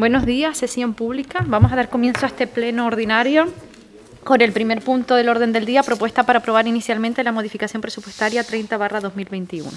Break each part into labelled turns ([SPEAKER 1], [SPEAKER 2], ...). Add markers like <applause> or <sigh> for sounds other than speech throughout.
[SPEAKER 1] Buenos días, sesión pública. Vamos a dar comienzo a este pleno ordinario con el primer punto del orden del día, propuesta para aprobar inicialmente la modificación presupuestaria 30 2021.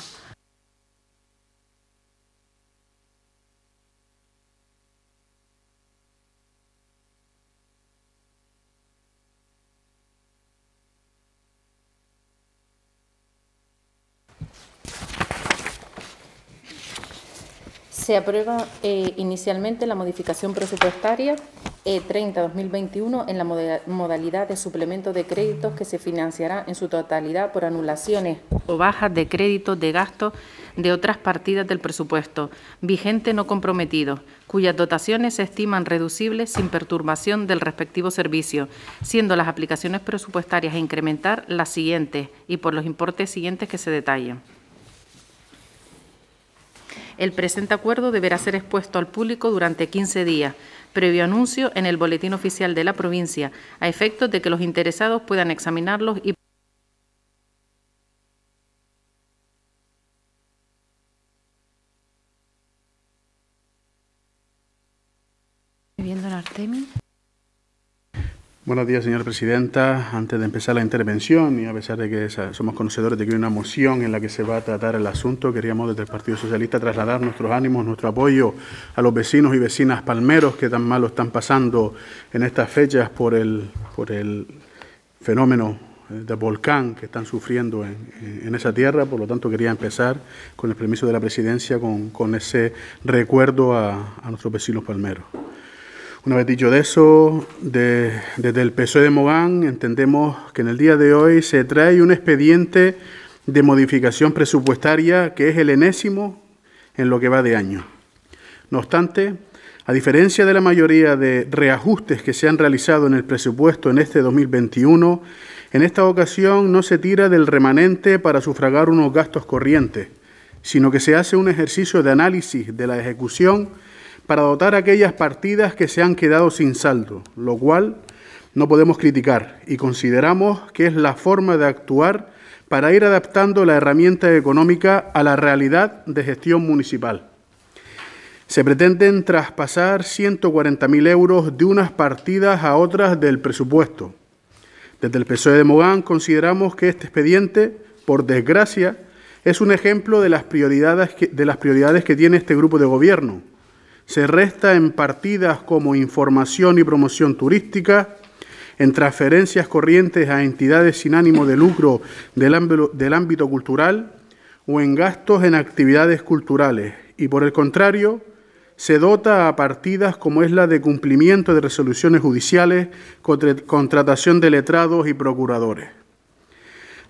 [SPEAKER 1] Se
[SPEAKER 2] aprueba eh, inicialmente la modificación presupuestaria 30 eh, 2021 en la modalidad de suplemento de créditos que se financiará en su totalidad por anulaciones o bajas de crédito de gasto de otras partidas del presupuesto, vigente no comprometido, cuyas dotaciones se estiman reducibles sin perturbación del respectivo servicio, siendo las aplicaciones presupuestarias a incrementar las siguientes y por los importes siguientes que se detallan el presente acuerdo deberá ser expuesto al público durante 15 días, previo anuncio en el Boletín Oficial de la provincia, a efectos de que los interesados puedan examinarlos y
[SPEAKER 1] viendo en Artemis.
[SPEAKER 3] Buenos días, señora presidenta. Antes de empezar la intervención, y a pesar de que somos conocedores de que hay una moción en la que se va a tratar el asunto, queríamos desde el Partido Socialista trasladar nuestros ánimos, nuestro apoyo a los vecinos y vecinas palmeros que tan mal lo están pasando en estas fechas por el, por el fenómeno eh, de volcán que están sufriendo en, esa tierra. Por lo tanto, quería empezar con el permiso de la presidencia, con, ese recuerdo a nuestros vecinos palmeros. Una vez dicho de eso, desde el PSOE de Mogán entendemos que en el día de hoy se trae un expediente de modificación presupuestaria que es el enésimo en lo que va de año. No obstante, a diferencia de la mayoría de reajustes que se han realizado en el presupuesto en este 2021, en esta ocasión no se tira del remanente para sufragar unos gastos corrientes, sino que se hace un ejercicio de análisis de la ejecución para dotar aquellas partidas que se han quedado sin saldo, lo cual no podemos criticar y consideramos que es la forma de actuar para ir adaptando la herramienta económica a la realidad de gestión municipal. Se pretenden traspasar 140.000 euros de unas partidas a otras del presupuesto. Desde el PSOE de Mogán consideramos que este expediente, por desgracia, es un ejemplo de las prioridades que, de las prioridades que tiene este grupo de gobierno se resta en partidas como información y promoción turística, en transferencias corrientes a entidades sin ánimo de lucro del ámbito, cultural o en gastos en actividades culturales. Y por el contrario, se dota a partidas como es la de cumplimiento de resoluciones judiciales, contratación de letrados y procuradores.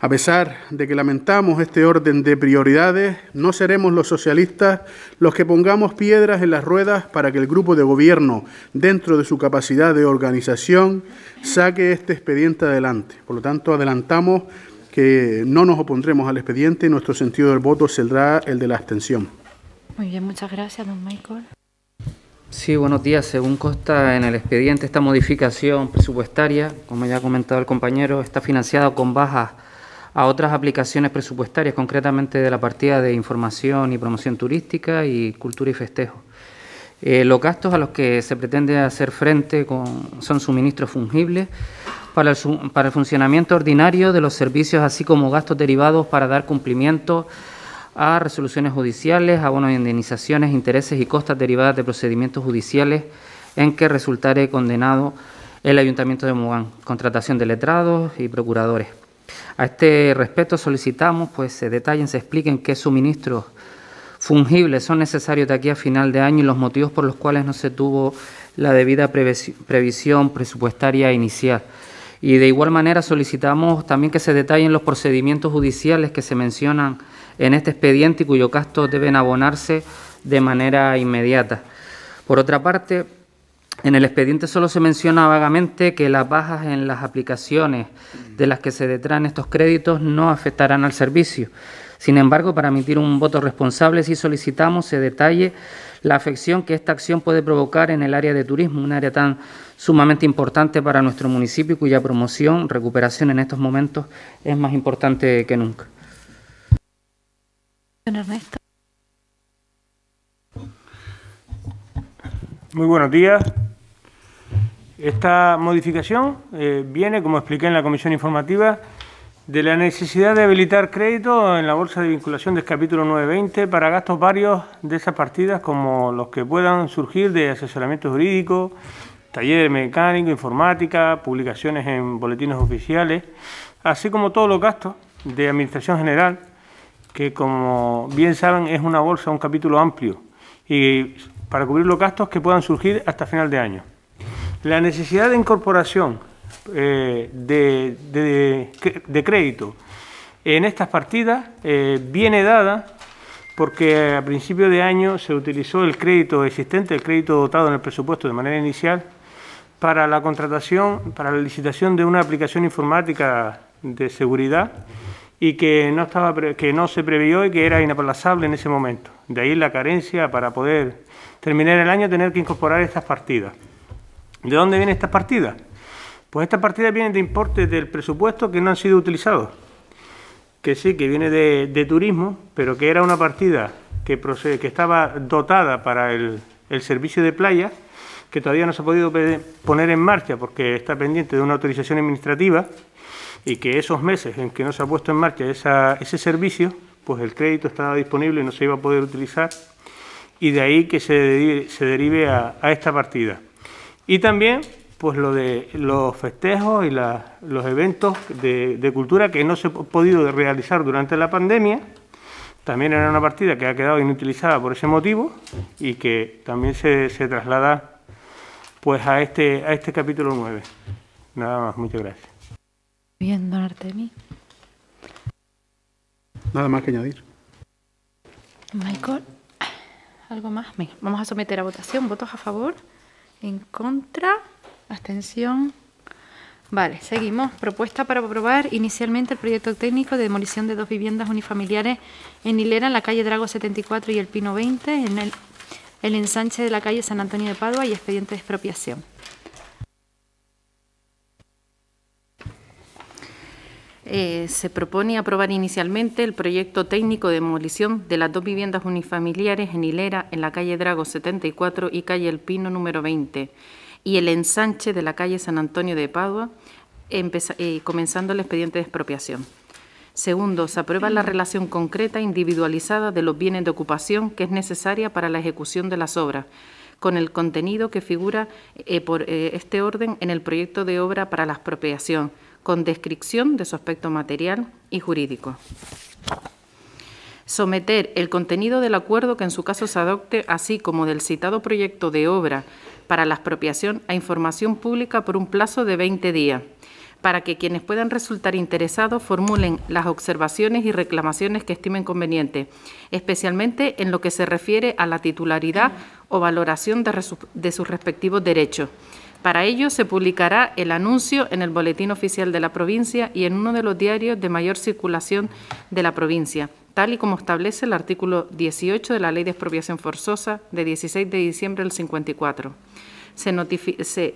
[SPEAKER 3] A pesar de que lamentamos este orden de prioridades, no seremos los socialistas los que pongamos piedras en las ruedas para que el grupo de gobierno, dentro de su capacidad de organización, saque este expediente adelante. Por lo tanto, adelantamos que no nos opondremos al expediente y nuestro sentido del voto será el de la abstención.
[SPEAKER 1] Muy bien, muchas gracias, don Michael.
[SPEAKER 4] Sí, buenos días. Según consta en el expediente, esta modificación presupuestaria, como ya ha comentado el compañero, está financiada con bajas a otras aplicaciones presupuestarias, concretamente de la partida de información y promoción turística y cultura y festejo. Eh, los gastos a los que se pretende hacer frente con, son suministros fungibles para el, funcionamiento ordinario de los servicios, así como gastos derivados para dar cumplimiento a resoluciones judiciales, abonos de indemnizaciones, intereses y costas derivadas de procedimientos judiciales en que resultare condenado el Ayuntamiento de Mugán, contratación de letrados y procuradores. A este respecto solicitamos pues se detallen, se expliquen qué suministros fungibles son necesarios de aquí a final de año y los motivos por los cuales no se tuvo la debida previsión presupuestaria inicial. Y de igual manera solicitamos también que se detallen los procedimientos judiciales que se mencionan en este expediente y cuyos gastos deben abonarse de manera inmediata. Por otra parte, en el expediente solo se menciona vagamente que las bajas en las aplicaciones de las que se detraen estos créditos no afectarán al servicio. Sin embargo, para emitir un voto responsable, si solicitamos, se detalle la afección que esta acción puede provocar en el área de turismo, un área tan sumamente importante para nuestro municipio, cuya promoción, recuperación en estos momentos es más importante que nunca.
[SPEAKER 5] Muy buenos días. Esta modificación eh, viene, como expliqué en la comisión informativa, de la necesidad de habilitar crédito en la bolsa de vinculación del capítulo 920 para gastos varios de esas partidas, como los que puedan surgir de asesoramiento jurídico, taller mecánico, informática, publicaciones en boletines oficiales, así como todos los gastos de Administración General, que como bien saben es una bolsa, un capítulo amplio y para cubrir los gastos que puedan surgir hasta final de año. La necesidad de incorporación eh, de, crédito en estas partidas eh, viene dada porque a principio de año se utilizó el crédito existente, el crédito dotado en el presupuesto de manera inicial, para la contratación, para la licitación de una aplicación informática de seguridad y que no, estaba, que no se previó y que era inaplazable en ese momento. De ahí la carencia para poder terminar el año tener que incorporar estas partidas. ¿De dónde vienen estas partidas? Pues estas partidas vienen de importes del presupuesto que no han sido utilizados. Que sí, que viene de, turismo, pero que era una partida que, procede, que estaba dotada para el, servicio de playa, que todavía no se ha podido poner en marcha porque está pendiente de una autorización administrativa y que esos meses en que no se ha puesto en marcha ese servicio, pues el crédito estaba disponible y no se iba a poder utilizar y de ahí que se derive, a, esta partida. Y también pues lo de los festejos y los eventos de, cultura que no se ha podido realizar durante la pandemia. También era una partida que ha quedado inutilizada por ese motivo y que también se, traslada pues a este, a este capítulo 9. Nada más, muchas gracias.
[SPEAKER 1] Bien, don Artemi.
[SPEAKER 3] Nada más que añadir.
[SPEAKER 1] Michael. ¿Algo más? vamos a someter a votación. ¿Votos a favor? ¿En contra? ¿Abstención? Vale, seguimos. Propuesta para aprobar inicialmente el proyecto técnico de demolición de dos viviendas unifamiliares en Hilera, en la calle Drago 74 y el Pino 20, en el, el ensanche de la calle San Antonio de Padua y expediente de expropiación.
[SPEAKER 2] Eh, se propone aprobar inicialmente el proyecto técnico de demolición de las dos viviendas unifamiliares en Hilera, en la calle Drago 74 y calle El Pino número 20, y el ensanche de la calle San Antonio de Padua, eh, comenzando el expediente de expropiación. Segundo, se aprueba la relación concreta e individualizada de los bienes de ocupación que es necesaria para la ejecución de las obras, con el contenido que figura eh, por este orden en el proyecto de obra para la expropiación con descripción de su aspecto material y jurídico. Someter el contenido del acuerdo que en su caso se adopte, así como del citado proyecto de obra para la expropiación, a información pública por un plazo de 20 días, para que quienes puedan resultar interesados formulen las observaciones y reclamaciones que estimen convenientes, especialmente en lo que se refiere a la titularidad o valoración de sus respectivos derechos para ello se publicará el anuncio en el Boletín Oficial de la provincia y en uno de los diarios de mayor circulación de la provincia, tal y como establece el artículo 18 de la Ley de Expropiación Forzosa de 16 de diciembre del 54. Se,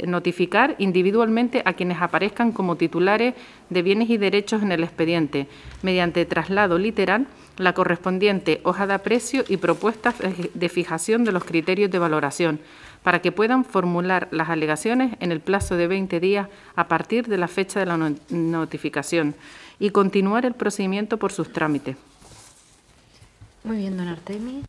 [SPEAKER 2] notificar individualmente a quienes aparezcan como titulares de bienes y derechos en el expediente, mediante traslado literal, la correspondiente hoja de aprecio y propuestas de fijación de los criterios de valoración, para que puedan formular las alegaciones en el plazo de 20 días a partir de la fecha de la notificación y continuar el procedimiento por sus trámites.
[SPEAKER 1] Muy bien, don Artemi.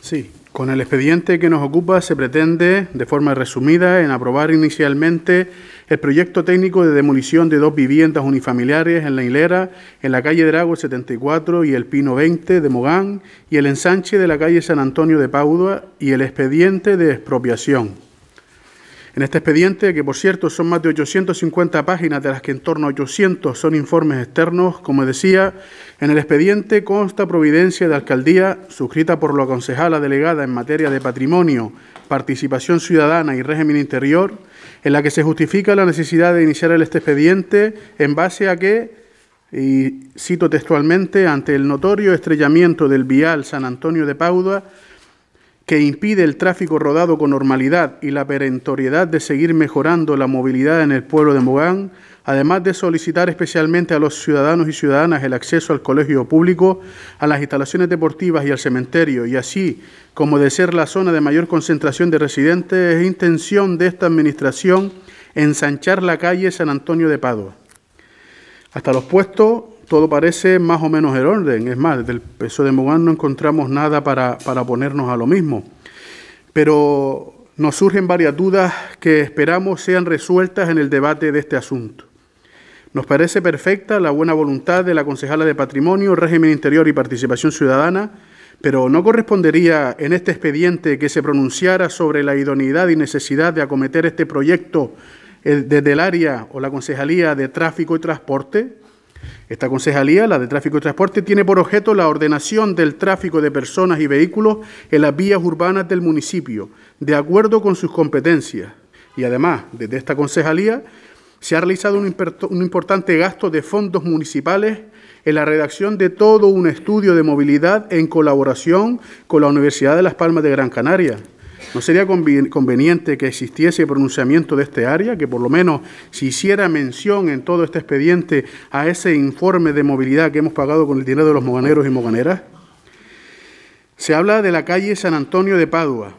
[SPEAKER 3] Sí, con el expediente que nos ocupa se pretende, de forma resumida, en aprobar inicialmente el proyecto técnico de demolición de dos viviendas unifamiliares en La Hilera, en la calle Drago 74 y el Pino 20 de Mogán, y el ensanche de la calle San Antonio de paudua y el expediente de expropiación. En este expediente, que por cierto son más de 850 páginas, de las que en torno a 800 son informes externos, como decía, en el expediente consta providencia de alcaldía, suscrita por la concejala delegada en materia de patrimonio, participación ciudadana y régimen interior, en la que se justifica la necesidad de iniciar este expediente en base a que, y cito textualmente, ante el notorio estrellamiento del vial San Antonio de Pauda, que impide el tráfico rodado con normalidad y la perentoriedad de seguir mejorando la movilidad en el pueblo de Mogán, además de solicitar especialmente a los ciudadanos y ciudadanas el acceso al colegio público, a las instalaciones deportivas y al cementerio, y así como de ser la zona de mayor concentración de residentes, es intención de esta Administración ensanchar la calle San Antonio de Padua. Hasta los puestos todo parece más o menos el orden, es más, desde el peso de Mogán no encontramos nada para, para ponernos a lo mismo. Pero nos surgen varias dudas que esperamos sean resueltas en el debate de este asunto. Nos parece perfecta la buena voluntad de la concejala de Patrimonio, Régimen Interior y Participación Ciudadana, pero no correspondería en este expediente que se pronunciara sobre la idoneidad y necesidad de acometer este proyecto eh, desde el área o la Concejalía de Tráfico y Transporte. Esta concejalía, la de Tráfico y Transporte, tiene por objeto la ordenación del tráfico de personas y vehículos en las vías urbanas del municipio, de acuerdo con sus competencias. Y además, desde esta concejalía se ha realizado un, importante gasto de fondos municipales en la redacción de todo un estudio de movilidad en colaboración con la Universidad de Las Palmas de Gran Canaria. ¿No sería conveniente que existiese pronunciamiento de este área, que por lo menos se hiciera mención en todo este expediente a ese informe de movilidad que hemos pagado con el dinero de los moganeros y moganeras? Se habla de la calle San Antonio de Padua,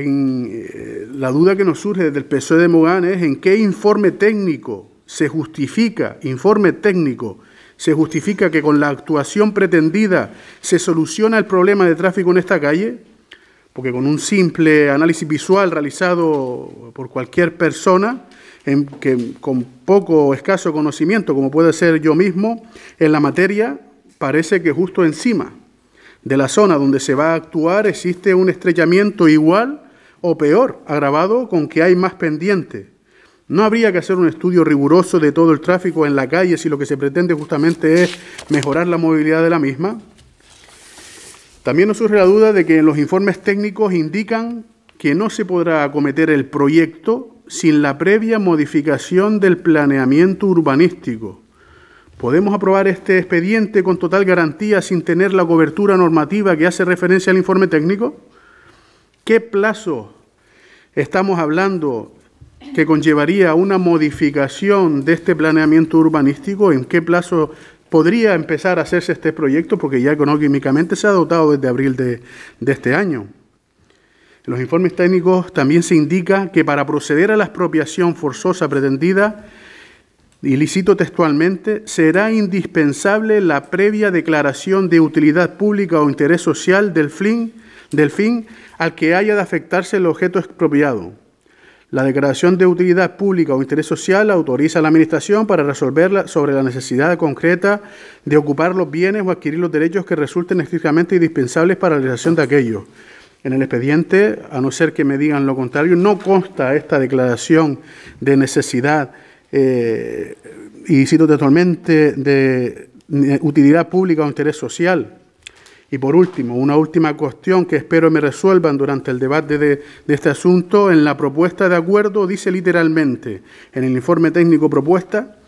[SPEAKER 3] eh, la duda que nos surge desde el PSOE de Mogán es en qué informe técnico se justifica, informe técnico, se justifica que con la actuación pretendida se soluciona el problema de tráfico en esta calle, porque con un simple análisis visual realizado por cualquier persona, con poco o escaso conocimiento, como puede ser yo mismo, en la materia, parece que justo encima de la zona donde se va a actuar existe un estrellamiento igual o peor, agravado con que hay más pendiente. No habría que hacer un estudio riguroso de todo el tráfico en la calle si lo que se pretende justamente es mejorar la movilidad de la misma. También nos surge la duda de que los informes técnicos indican que no se podrá acometer el proyecto sin la previa modificación del planeamiento urbanístico. Podemos aprobar este expediente con total garantía sin tener la cobertura normativa que hace referencia al informe técnico. ¿Qué plazo estamos hablando que conllevaría una modificación de este planeamiento urbanístico? ¿En qué plazo podría empezar a hacerse este proyecto? Porque ya económicamente se ha dotado desde abril de, este año. En los informes técnicos también se indica que para proceder a la expropiación forzosa pretendida, ilícito textualmente, será indispensable la previa declaración de utilidad pública o interés social del FLIN del fin al que haya de afectarse el objeto expropiado. La declaración de utilidad pública o interés social autoriza a la Administración para resolverla sobre la necesidad concreta de ocupar los bienes o adquirir los derechos que resulten estrictamente indispensables para la realización de aquello. En el expediente, a no ser que me digan lo contrario, no consta esta declaración de necesidad, eh, y cito textualmente– de utilidad pública o interés social. Y por último, una última cuestión que espero me resuelvan durante el debate de, este asunto. En la propuesta de acuerdo dice literalmente, en el informe técnico propuesta,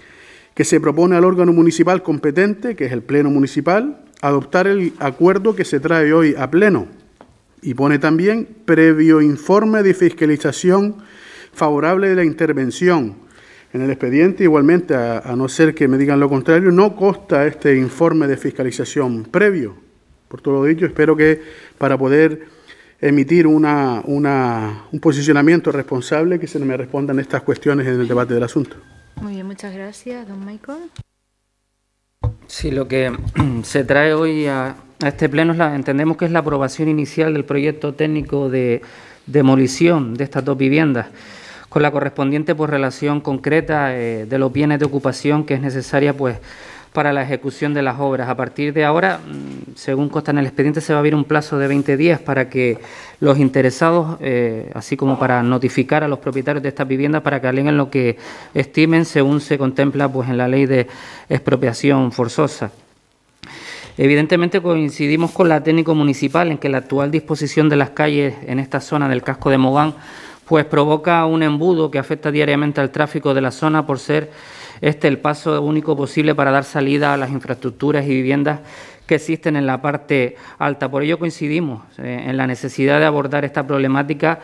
[SPEAKER 3] que se propone al órgano municipal competente, que es el Pleno Municipal, adoptar el acuerdo que se trae hoy a Pleno. Y pone también previo informe de fiscalización favorable de la intervención. En el expediente, igualmente, a, a no ser que me digan lo contrario, no consta este informe de fiscalización previo. Por todo lo dicho, espero que para poder emitir una, un posicionamiento responsable que se me respondan estas cuestiones en el debate del asunto.
[SPEAKER 1] Muy bien, muchas gracias, don Michael.
[SPEAKER 3] Sí, lo que <clears throat> se trae hoy a, este pleno es la, entendemos
[SPEAKER 4] que es la aprobación inicial del proyecto técnico de demolición de estas dos viviendas, con la correspondiente pues, relación concreta eh, de los bienes de ocupación que es necesaria pues para la ejecución de las obras. A partir de ahora, mm, según consta en el expediente, se va a abrir un plazo de 20 días para que los interesados, eh, así como para notificar a los propietarios de estas viviendas, para que hagan lo que estimen según se contempla pues, en la ley de expropiación forzosa. Evidentemente coincidimos con la técnico municipal en que la actual disposición de las calles en esta zona del casco de Mogán pues provoca un embudo que afecta diariamente al tráfico de la zona por ser este es el paso único posible para dar salida a las infraestructuras y viviendas que existen en la parte alta. Por ello coincidimos eh, en la necesidad de abordar esta problemática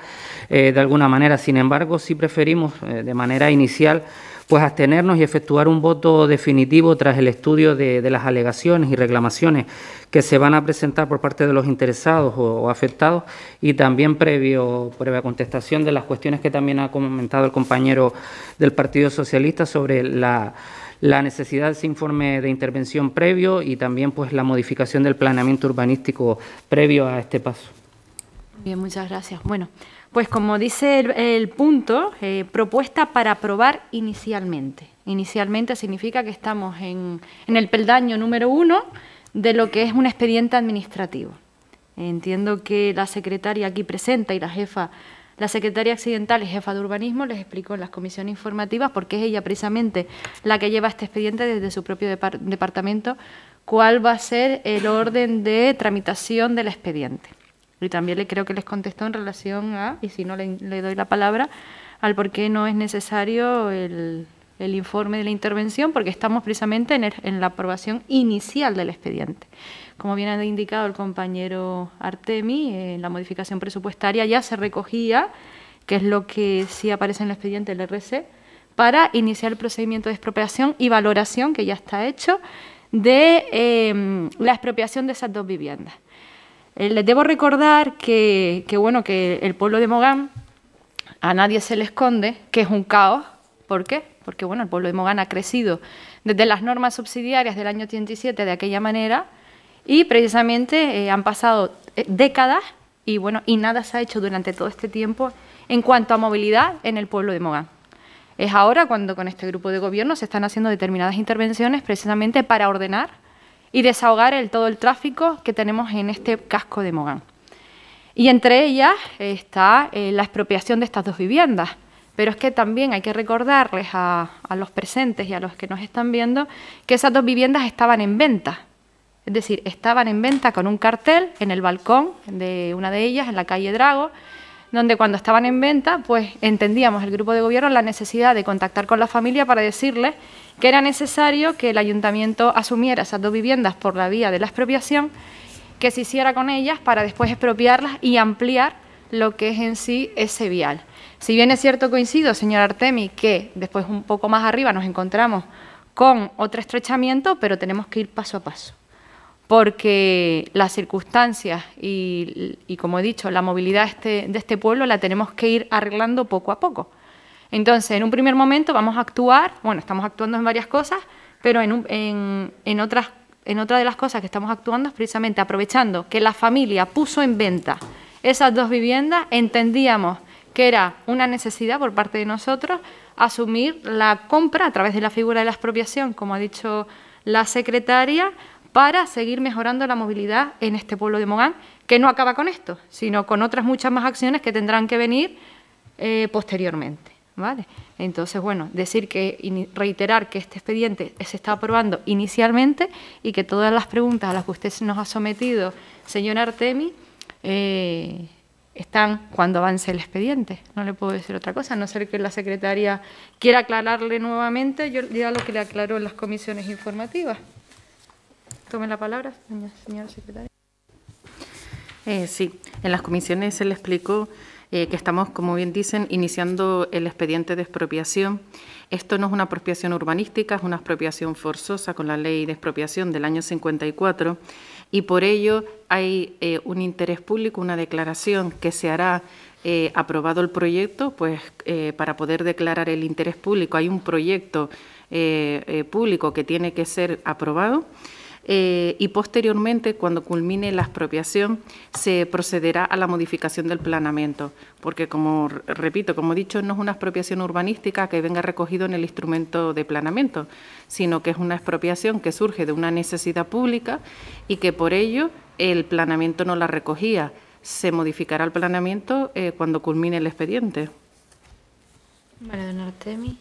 [SPEAKER 4] eh, de alguna manera. Sin embargo, sí preferimos eh, de manera inicial pues abstenernos y efectuar un voto definitivo tras el estudio de, las alegaciones y reclamaciones que se van a presentar por parte de los interesados o, afectados y también previo previa contestación de las cuestiones que también ha comentado el compañero del Partido Socialista sobre la, necesidad de ese informe de intervención previo y también pues la modificación del planeamiento urbanístico previo a este paso.
[SPEAKER 1] Bien, muchas gracias. Bueno, pues como dice el, punto, eh, propuesta para aprobar inicialmente. Inicialmente significa que estamos en, el peldaño número uno de lo que es un expediente administrativo. Entiendo que la secretaria aquí presenta y la jefa, la secretaria accidental y jefa de urbanismo les explicó en las comisiones informativas, porque es ella precisamente la que lleva este expediente desde su propio departamento, cuál va a ser el orden de tramitación del expediente. Y también le creo que les contestó en relación a, y si no le, doy la palabra, al por qué no es necesario el, informe de la intervención, porque estamos precisamente en, la aprobación inicial del expediente. Como bien ha indicado el compañero Artemi, eh, en la modificación presupuestaria ya se recogía, que es lo que sí aparece en el expediente del RC, para iniciar el procedimiento de expropiación y valoración, que ya está hecho, de eh, la expropiación de esas dos viviendas. Eh, les debo recordar que, bueno, que el pueblo de Mogán a nadie se le esconde, que es un caos. ¿Por qué? Porque bueno, el pueblo de Mogán ha crecido desde las normas subsidiarias del año 87 de aquella manera y precisamente eh, han pasado eh, décadas y bueno, y nada se ha hecho durante todo este tiempo en cuanto a movilidad en el pueblo de Mogán. Es ahora cuando con este grupo de gobierno se están haciendo determinadas intervenciones precisamente para ordenar y desahogar el, todo el tráfico que tenemos en este casco de Mogán. Y entre ellas está eh, la expropiación de estas dos viviendas. Pero es que también hay que recordarles a, los presentes y a los que nos están viendo que esas dos viviendas estaban en venta. Es decir, estaban en venta con un cartel en el balcón de una de ellas, en la calle Drago, donde cuando estaban en venta, pues entendíamos el grupo de gobierno la necesidad de contactar con la familia para decirles que era necesario que el ayuntamiento asumiera esas dos viviendas por la vía de la expropiación, que se hiciera con ellas para después expropiarlas y ampliar lo que es en sí ese vial. Si bien es cierto coincido, señor Artemi, que después un poco más arriba nos encontramos con otro estrechamiento, pero tenemos que ir paso a paso, porque las circunstancias y, como he dicho, la movilidad este, de este pueblo la tenemos que ir arreglando poco a poco. Entonces, en un primer momento vamos a actuar, bueno, estamos actuando en varias cosas, pero en, otra de las cosas que estamos actuando es precisamente aprovechando que la familia puso en venta esas dos viviendas, entendíamos que era una necesidad por parte de nosotros asumir la compra a través de la figura de la expropiación, como ha dicho la secretaria, para seguir mejorando la movilidad en este pueblo de Mogán, que no acaba con esto, sino con otras muchas más acciones que tendrán que venir eh, posteriormente. ¿vale? Entonces, bueno, decir que, reiterar que este expediente se está aprobando inicialmente y que todas las preguntas a las que usted nos ha sometido, señor Artemi, eh, están cuando avance el expediente. No le puedo decir otra cosa, a no ser que la secretaria quiera aclararle nuevamente, yo ya lo que le aclaró en las comisiones informativas. Tome la palabra, señora secretaria.
[SPEAKER 2] Eh, sí, en las comisiones se le explicó eh, que estamos, como bien dicen, iniciando el expediente de expropiación. Esto no es una expropiación urbanística, es una expropiación forzosa con la ley de expropiación del año 54 y por ello hay eh, un interés público, una declaración que se hará eh, aprobado el proyecto, pues para poder declarar el interés público hay un proyecto público que tiene que ser aprobado eh, y posteriormente, cuando culmine la expropiación, se procederá a la modificación del planamiento. porque, como repito, como he dicho, no es una expropiación urbanística que venga recogido en el instrumento de planamiento, sino que es una expropiación que surge de una necesidad pública y que por ello el planamiento no la recogía. Se modificará el planamiento eh, cuando culmine el expediente.
[SPEAKER 1] María Artemi.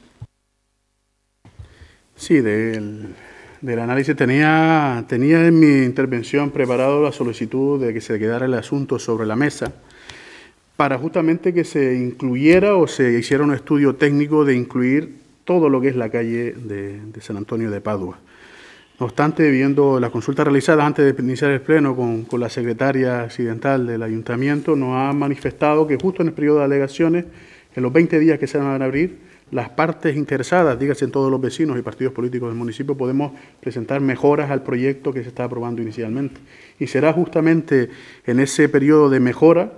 [SPEAKER 3] Sí, del del análisis tenía, tenía en mi intervención preparado la solicitud de que se quedara el asunto sobre la mesa para justamente que se incluyera o se hiciera un estudio técnico de incluir todo lo que es la calle de, San Antonio de Padua. No obstante, viendo las consultas realizadas antes de iniciar el pleno con, con la secretaria accidental del ayuntamiento, nos ha manifestado que justo en el periodo de alegaciones, en los 20 días que se van a abrir, las partes interesadas, dígase en todos los vecinos y partidos políticos del municipio, podemos presentar mejoras al proyecto que se está aprobando inicialmente. Y será justamente en ese periodo de mejora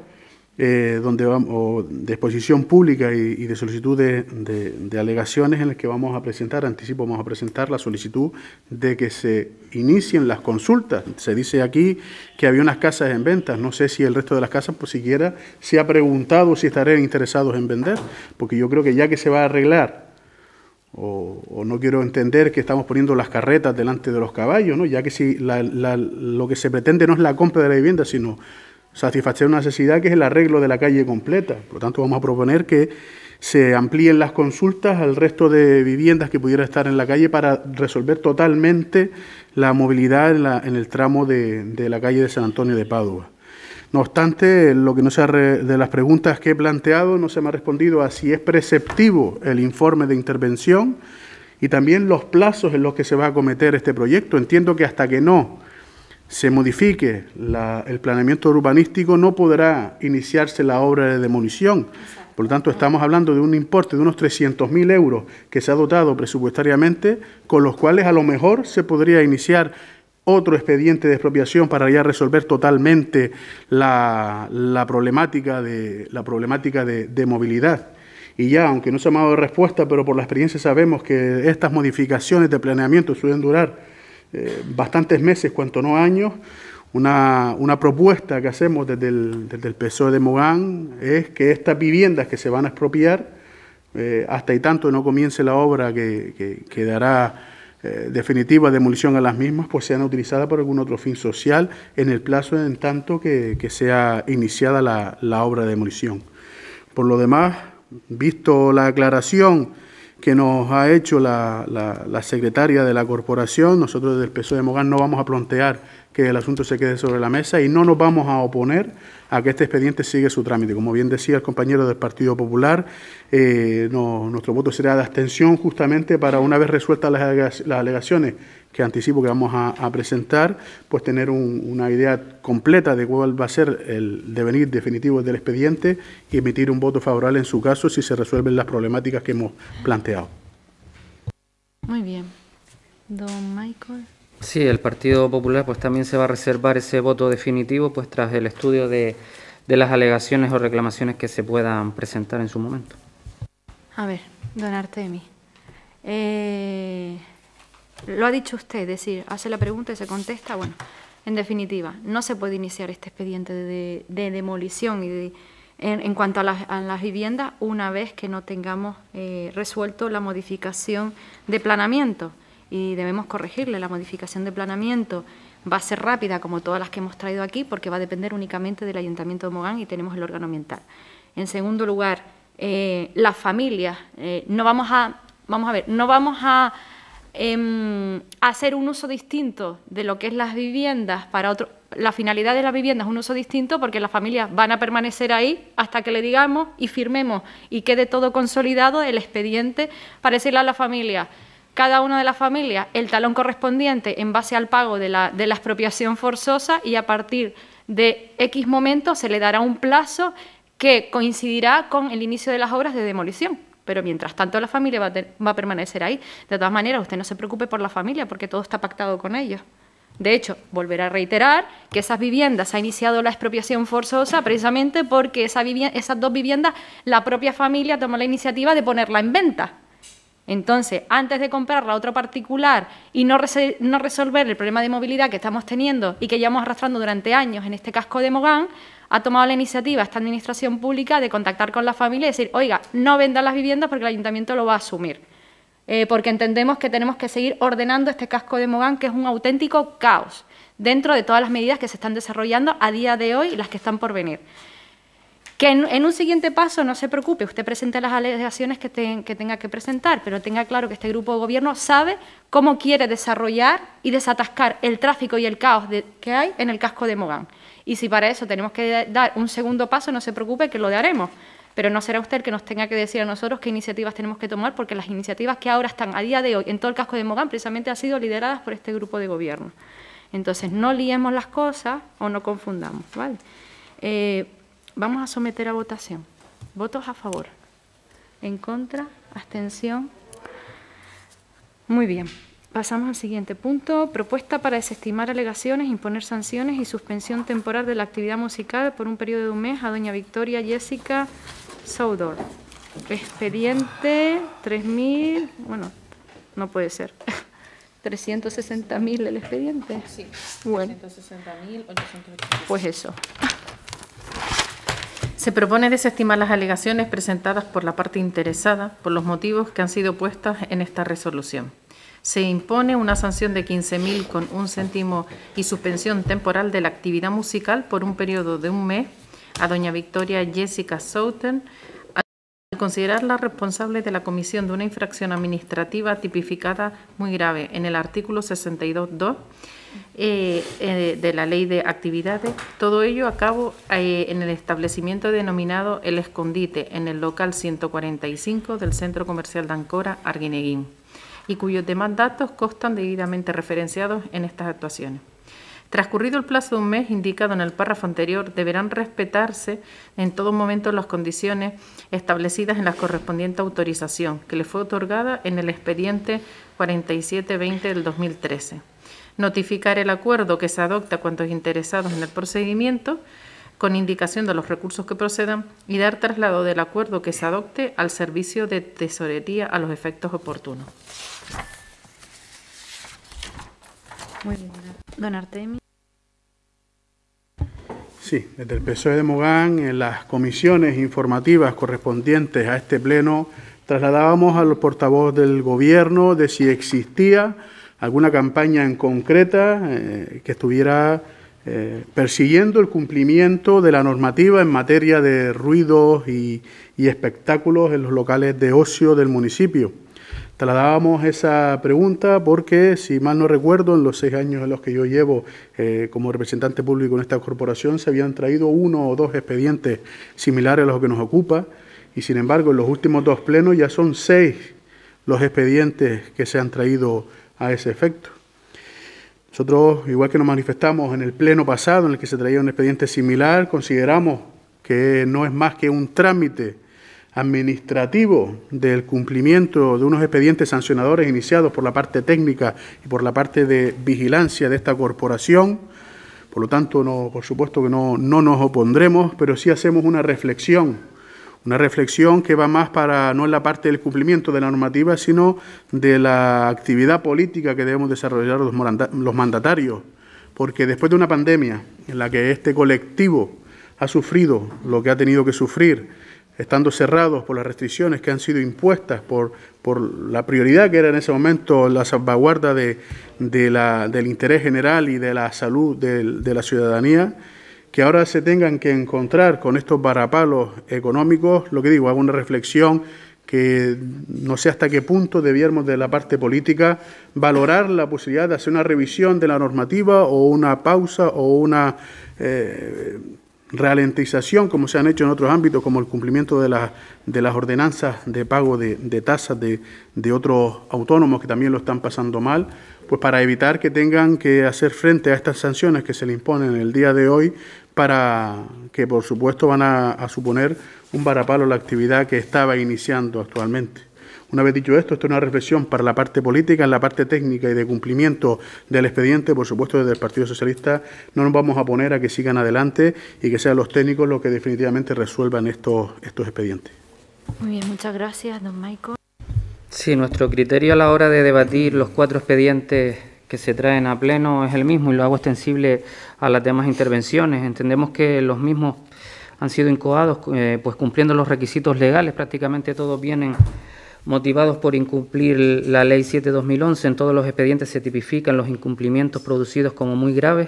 [SPEAKER 3] eh, donde vamos, o de exposición pública y, de solicitud de, alegaciones en las que vamos a presentar, anticipo, vamos a presentar la solicitud de que se inicien las consultas. Se dice aquí que había unas casas en ventas, no sé si el resto de las casas por siquiera se ha preguntado si estarían interesados en vender, porque yo creo que ya que se va a arreglar, o, no quiero entender que estamos poniendo las carretas delante de los caballos, ¿no? ya que si lo que se pretende no es la compra de la vivienda, sino satisfacer una necesidad que es el arreglo de la calle completa. Por lo tanto, vamos a proponer que se amplíen las consultas al resto de viviendas que pudiera estar en la calle para resolver totalmente la movilidad en, el tramo de, la calle de San Antonio de Padua. No obstante, lo que no se de las preguntas que he planteado no se me ha respondido a si es preceptivo el informe de intervención y también los plazos en los que se va a acometer este proyecto. Entiendo que hasta que no se modifique el planeamiento urbanístico, no podrá iniciarse la obra de demolición. Por lo tanto, estamos hablando de un importe de unos 300.000 euros que se ha dotado presupuestariamente, con los cuales a lo mejor se podría iniciar otro expediente de expropiación para ya resolver totalmente la, problemática, de, la problemática de, movilidad y ya, aunque no se ha dado respuesta, pero por la experiencia sabemos que estas modificaciones de planeamiento suelen durar eh, bastantes meses, cuanto no años, una, propuesta que hacemos desde el, desde PSOE de Mogán es que estas viviendas que se van a expropiar, eh, hasta y tanto no comience la obra que, dará eh, definitiva demolición a las mismas, pues sean utilizadas por algún otro fin social en el plazo en tanto que, sea iniciada la, la obra de demolición. Por lo demás, visto la aclaración, que nos ha hecho la, la, secretaria de la corporación. Nosotros del PSOE de Mogán no vamos a plantear que el asunto se quede sobre la mesa y no nos vamos a oponer a que este expediente siga su trámite. Como bien decía el compañero del Partido Popular, eh, nuestro voto será de abstención justamente para, una vez resueltas las, alegaciones que anticipo que vamos a, presentar, pues tener una idea completa de cuál va a ser el devenir definitivo del expediente y emitir un voto favorable en su caso si se resuelven las problemáticas que hemos planteado.
[SPEAKER 1] Muy bien. Don Michael.
[SPEAKER 4] Sí, el Partido Popular pues también se va a reservar ese voto definitivo pues tras el estudio de, de las alegaciones o reclamaciones que se puedan presentar en su momento.
[SPEAKER 1] A ver, don Artemi. Eh, lo ha dicho usted, es decir, hace la pregunta y se contesta. Bueno, en definitiva, no se puede iniciar este expediente de, demolición y en, cuanto a las, viviendas una vez que no tengamos eh, resuelto la modificación de planamiento y debemos corregirle la modificación de planamiento va a ser rápida como todas las que hemos traído aquí porque va a depender únicamente del Ayuntamiento de Mogán y tenemos el órgano ambiental. En segundo lugar, eh, las familias, eh, no vamos a, vamos a ver, no vamos a Em, hacer un uso distinto de lo que es las viviendas para otro. La finalidad de las viviendas es un uso distinto porque las familias van a permanecer ahí hasta que le digamos y firmemos y quede todo consolidado el expediente para decirle a la familia cada una de las familias el talón correspondiente en base al pago de la, de la, expropiación forzosa y a partir de X momento se le dará un plazo que coincidirá con el inicio de las obras de demolición pero mientras tanto la familia va a, permanecer ahí. De todas maneras, usted no se preocupe por la familia porque todo está pactado con ellos. De hecho, volver a reiterar que esas viviendas ha iniciado la expropiación forzosa precisamente porque esa esas dos viviendas la propia familia tomó la iniciativa de ponerla en venta. Entonces, antes de comprarla a otro particular y no, no resolver el problema de movilidad que estamos teniendo y que llevamos arrastrando durante años en este casco de Mogán, ha tomado la iniciativa esta administración pública de contactar con la familia y decir, oiga, no vendan las viviendas porque el ayuntamiento lo va a asumir. Eh, porque entendemos que tenemos que seguir ordenando este casco de Mogán, que es un auténtico caos dentro de todas las medidas que se están desarrollando a día de hoy y las que están por venir. Que en, un siguiente paso, no se preocupe, usted presente las alegaciones que, tenga que presentar, pero tenga claro que este grupo de gobierno sabe cómo quiere desarrollar y desatascar el tráfico y el caos que hay en el casco de Mogán. Y si para eso tenemos que dar un segundo paso, no se preocupe que lo daremos. Pero no será usted el que nos tenga que decir a nosotros qué iniciativas tenemos que tomar, porque las iniciativas que ahora están a día de hoy en todo el casco de Mogán precisamente han sido lideradas por este grupo de gobierno. Entonces, no liemos las cosas o no confundamos. ¿vale? Eh, vamos a someter a votación. ¿Votos a favor? ¿En contra? ¿Abstención? Muy bien. Pasamos al siguiente punto. Propuesta para desestimar alegaciones, imponer sanciones y suspensión temporal de la actividad musical por un periodo de un mes a doña Victoria Jessica Soudor. Expediente 3.000, bueno, no puede ser.
[SPEAKER 2] 360.000 <laughs> el expediente. Sí,
[SPEAKER 1] bueno. Pues eso.
[SPEAKER 2] <laughs> Se propone desestimar las alegaciones presentadas por la parte interesada por los motivos que han sido puestas en esta resolución se impone una sanción de 15.000 con un céntimo y suspensión temporal de la actividad musical por un periodo de un mes a doña Victoria Jessica Souten, al considerarla responsable de la comisión de una infracción administrativa tipificada muy grave en el artículo 62.2 eh, eh, de la ley de actividades, todo ello a cabo eh, en el establecimiento denominado El Escondite, en el local 145 del Centro Comercial de Ancora, Arguineguín y cuyos demás datos constan debidamente referenciados en estas actuaciones. Transcurrido el plazo de un mes indicado en el párrafo anterior, deberán respetarse en todo momento las condiciones establecidas en la correspondiente autorización que le fue otorgada en el expediente 4720 del 2013. Notificar el acuerdo que se adopta a cuantos interesados en el procedimiento con indicación de los recursos que procedan y dar traslado del acuerdo que se adopte al servicio de tesorería a los efectos oportunos.
[SPEAKER 1] Muy Don
[SPEAKER 3] Sí, desde el PSOE de Mogán, en las comisiones informativas correspondientes a este pleno, trasladábamos a los portavoz del Gobierno de si existía alguna campaña en concreta eh, que estuviera eh, persiguiendo el cumplimiento de la normativa en materia de ruidos y espectáculos en los locales de ocio del municipio trasladábamos esa pregunta porque, si mal no recuerdo, en los seis años en los que yo llevo eh, como representante público en esta corporación se habían traído uno o dos expedientes similares a los que nos ocupa y, sin embargo, en los últimos dos plenos ya son seis los expedientes que se han traído a ese efecto. Nosotros, igual que nos manifestamos en el pleno pasado en el que se traía un expediente similar, consideramos que no es más que un trámite administrativo del cumplimiento de unos expedientes sancionadores iniciados por la parte técnica y por la parte de vigilancia de esta corporación. Por lo tanto, no, por supuesto que no, no nos opondremos, pero sí hacemos una reflexión, una reflexión que va más para no en la parte del cumplimiento de la normativa, sino de la actividad política que debemos desarrollar los, los mandatarios, porque después de una pandemia en la que este colectivo ha sufrido lo que ha tenido que sufrir, estando cerrados por las restricciones que han sido impuestas por, por la prioridad que era en ese momento la salvaguarda de, la, del interés general y de la salud de, de, la ciudadanía, que ahora se tengan que encontrar con estos varapalos económicos, lo que digo, hago una reflexión que no sé hasta qué punto debiéramos de la parte política valorar la posibilidad de hacer una revisión de la normativa o una pausa o una... Eh, ralentización, como se han hecho en otros ámbitos, como el cumplimiento de, de las ordenanzas de pago de, tasas de, otros autónomos que también lo están pasando mal, pues para evitar que tengan que hacer frente a estas sanciones que se le imponen el día de hoy, para que por supuesto van a, a suponer un varapalo a la actividad que estaba iniciando actualmente. Una vez dicho esto, esto es una reflexión para la parte política, en la parte técnica y de cumplimiento del expediente, por supuesto, desde el Partido Socialista no nos vamos a poner a que sigan adelante y que sean los técnicos los que definitivamente resuelvan estos, estos expedientes.
[SPEAKER 1] Muy bien, muchas gracias, don Michael.
[SPEAKER 3] Sí, nuestro criterio a la hora de debatir los cuatro expedientes
[SPEAKER 4] que se traen a pleno es el mismo y lo hago extensible a las demás intervenciones. Entendemos que los mismos han sido incoados, eh, pues cumpliendo los requisitos legales, prácticamente todos vienen motivados por incumplir la Ley 7-2011. En todos los expedientes se tipifican los incumplimientos producidos como muy graves,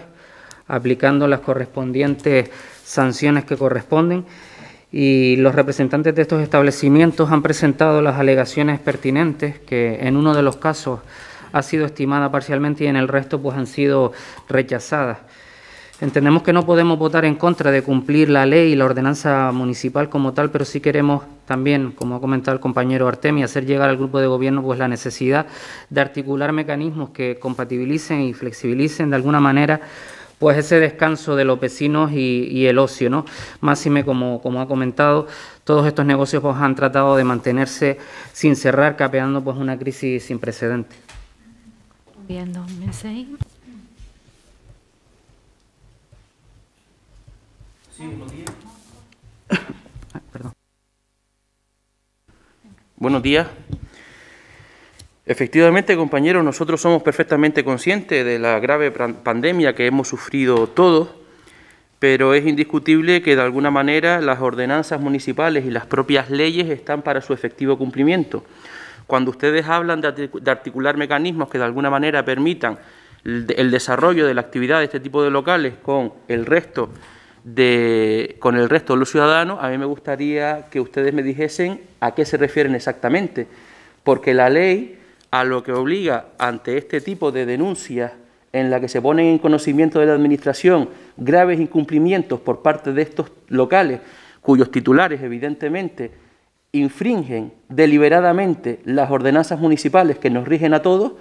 [SPEAKER 4] aplicando las correspondientes sanciones que corresponden. Y los representantes de estos establecimientos han presentado las alegaciones pertinentes, que en uno de los casos ha sido estimada parcialmente y en el resto pues han sido rechazadas. Entendemos que no podemos votar en contra de cumplir la ley y la ordenanza municipal como tal, pero sí queremos también, como ha comentado el compañero Artemi, hacer llegar al grupo de gobierno pues la necesidad de articular mecanismos que compatibilicen y flexibilicen de alguna manera pues ese descanso de los vecinos y, el ocio, ¿no? Máxime, como, como ha comentado, todos estos negocios pues, han tratado de mantenerse sin cerrar, capeando pues una crisis sin precedentes.
[SPEAKER 1] Bien, 2006.
[SPEAKER 6] buenos días. Perdón. Buenos días. Efectivamente, compañeros, nosotros somos perfectamente conscientes de la grave pandemia que hemos sufrido todos, pero es indiscutible que de alguna manera las ordenanzas municipales y las propias leyes están para su efectivo cumplimiento. Cuando ustedes hablan de articular mecanismos que de alguna manera permitan el desarrollo de la actividad de este tipo de locales con el resto con el resto de los ciudadanos, a mí me gustaría que ustedes me dijesen a qué se refieren exactamente, porque la ley a lo que obliga ante este tipo de denuncias en la que se ponen en conocimiento de la Administración graves incumplimientos por parte de estos locales, cuyos titulares evidentemente infringen deliberadamente las ordenanzas municipales que nos rigen a todos,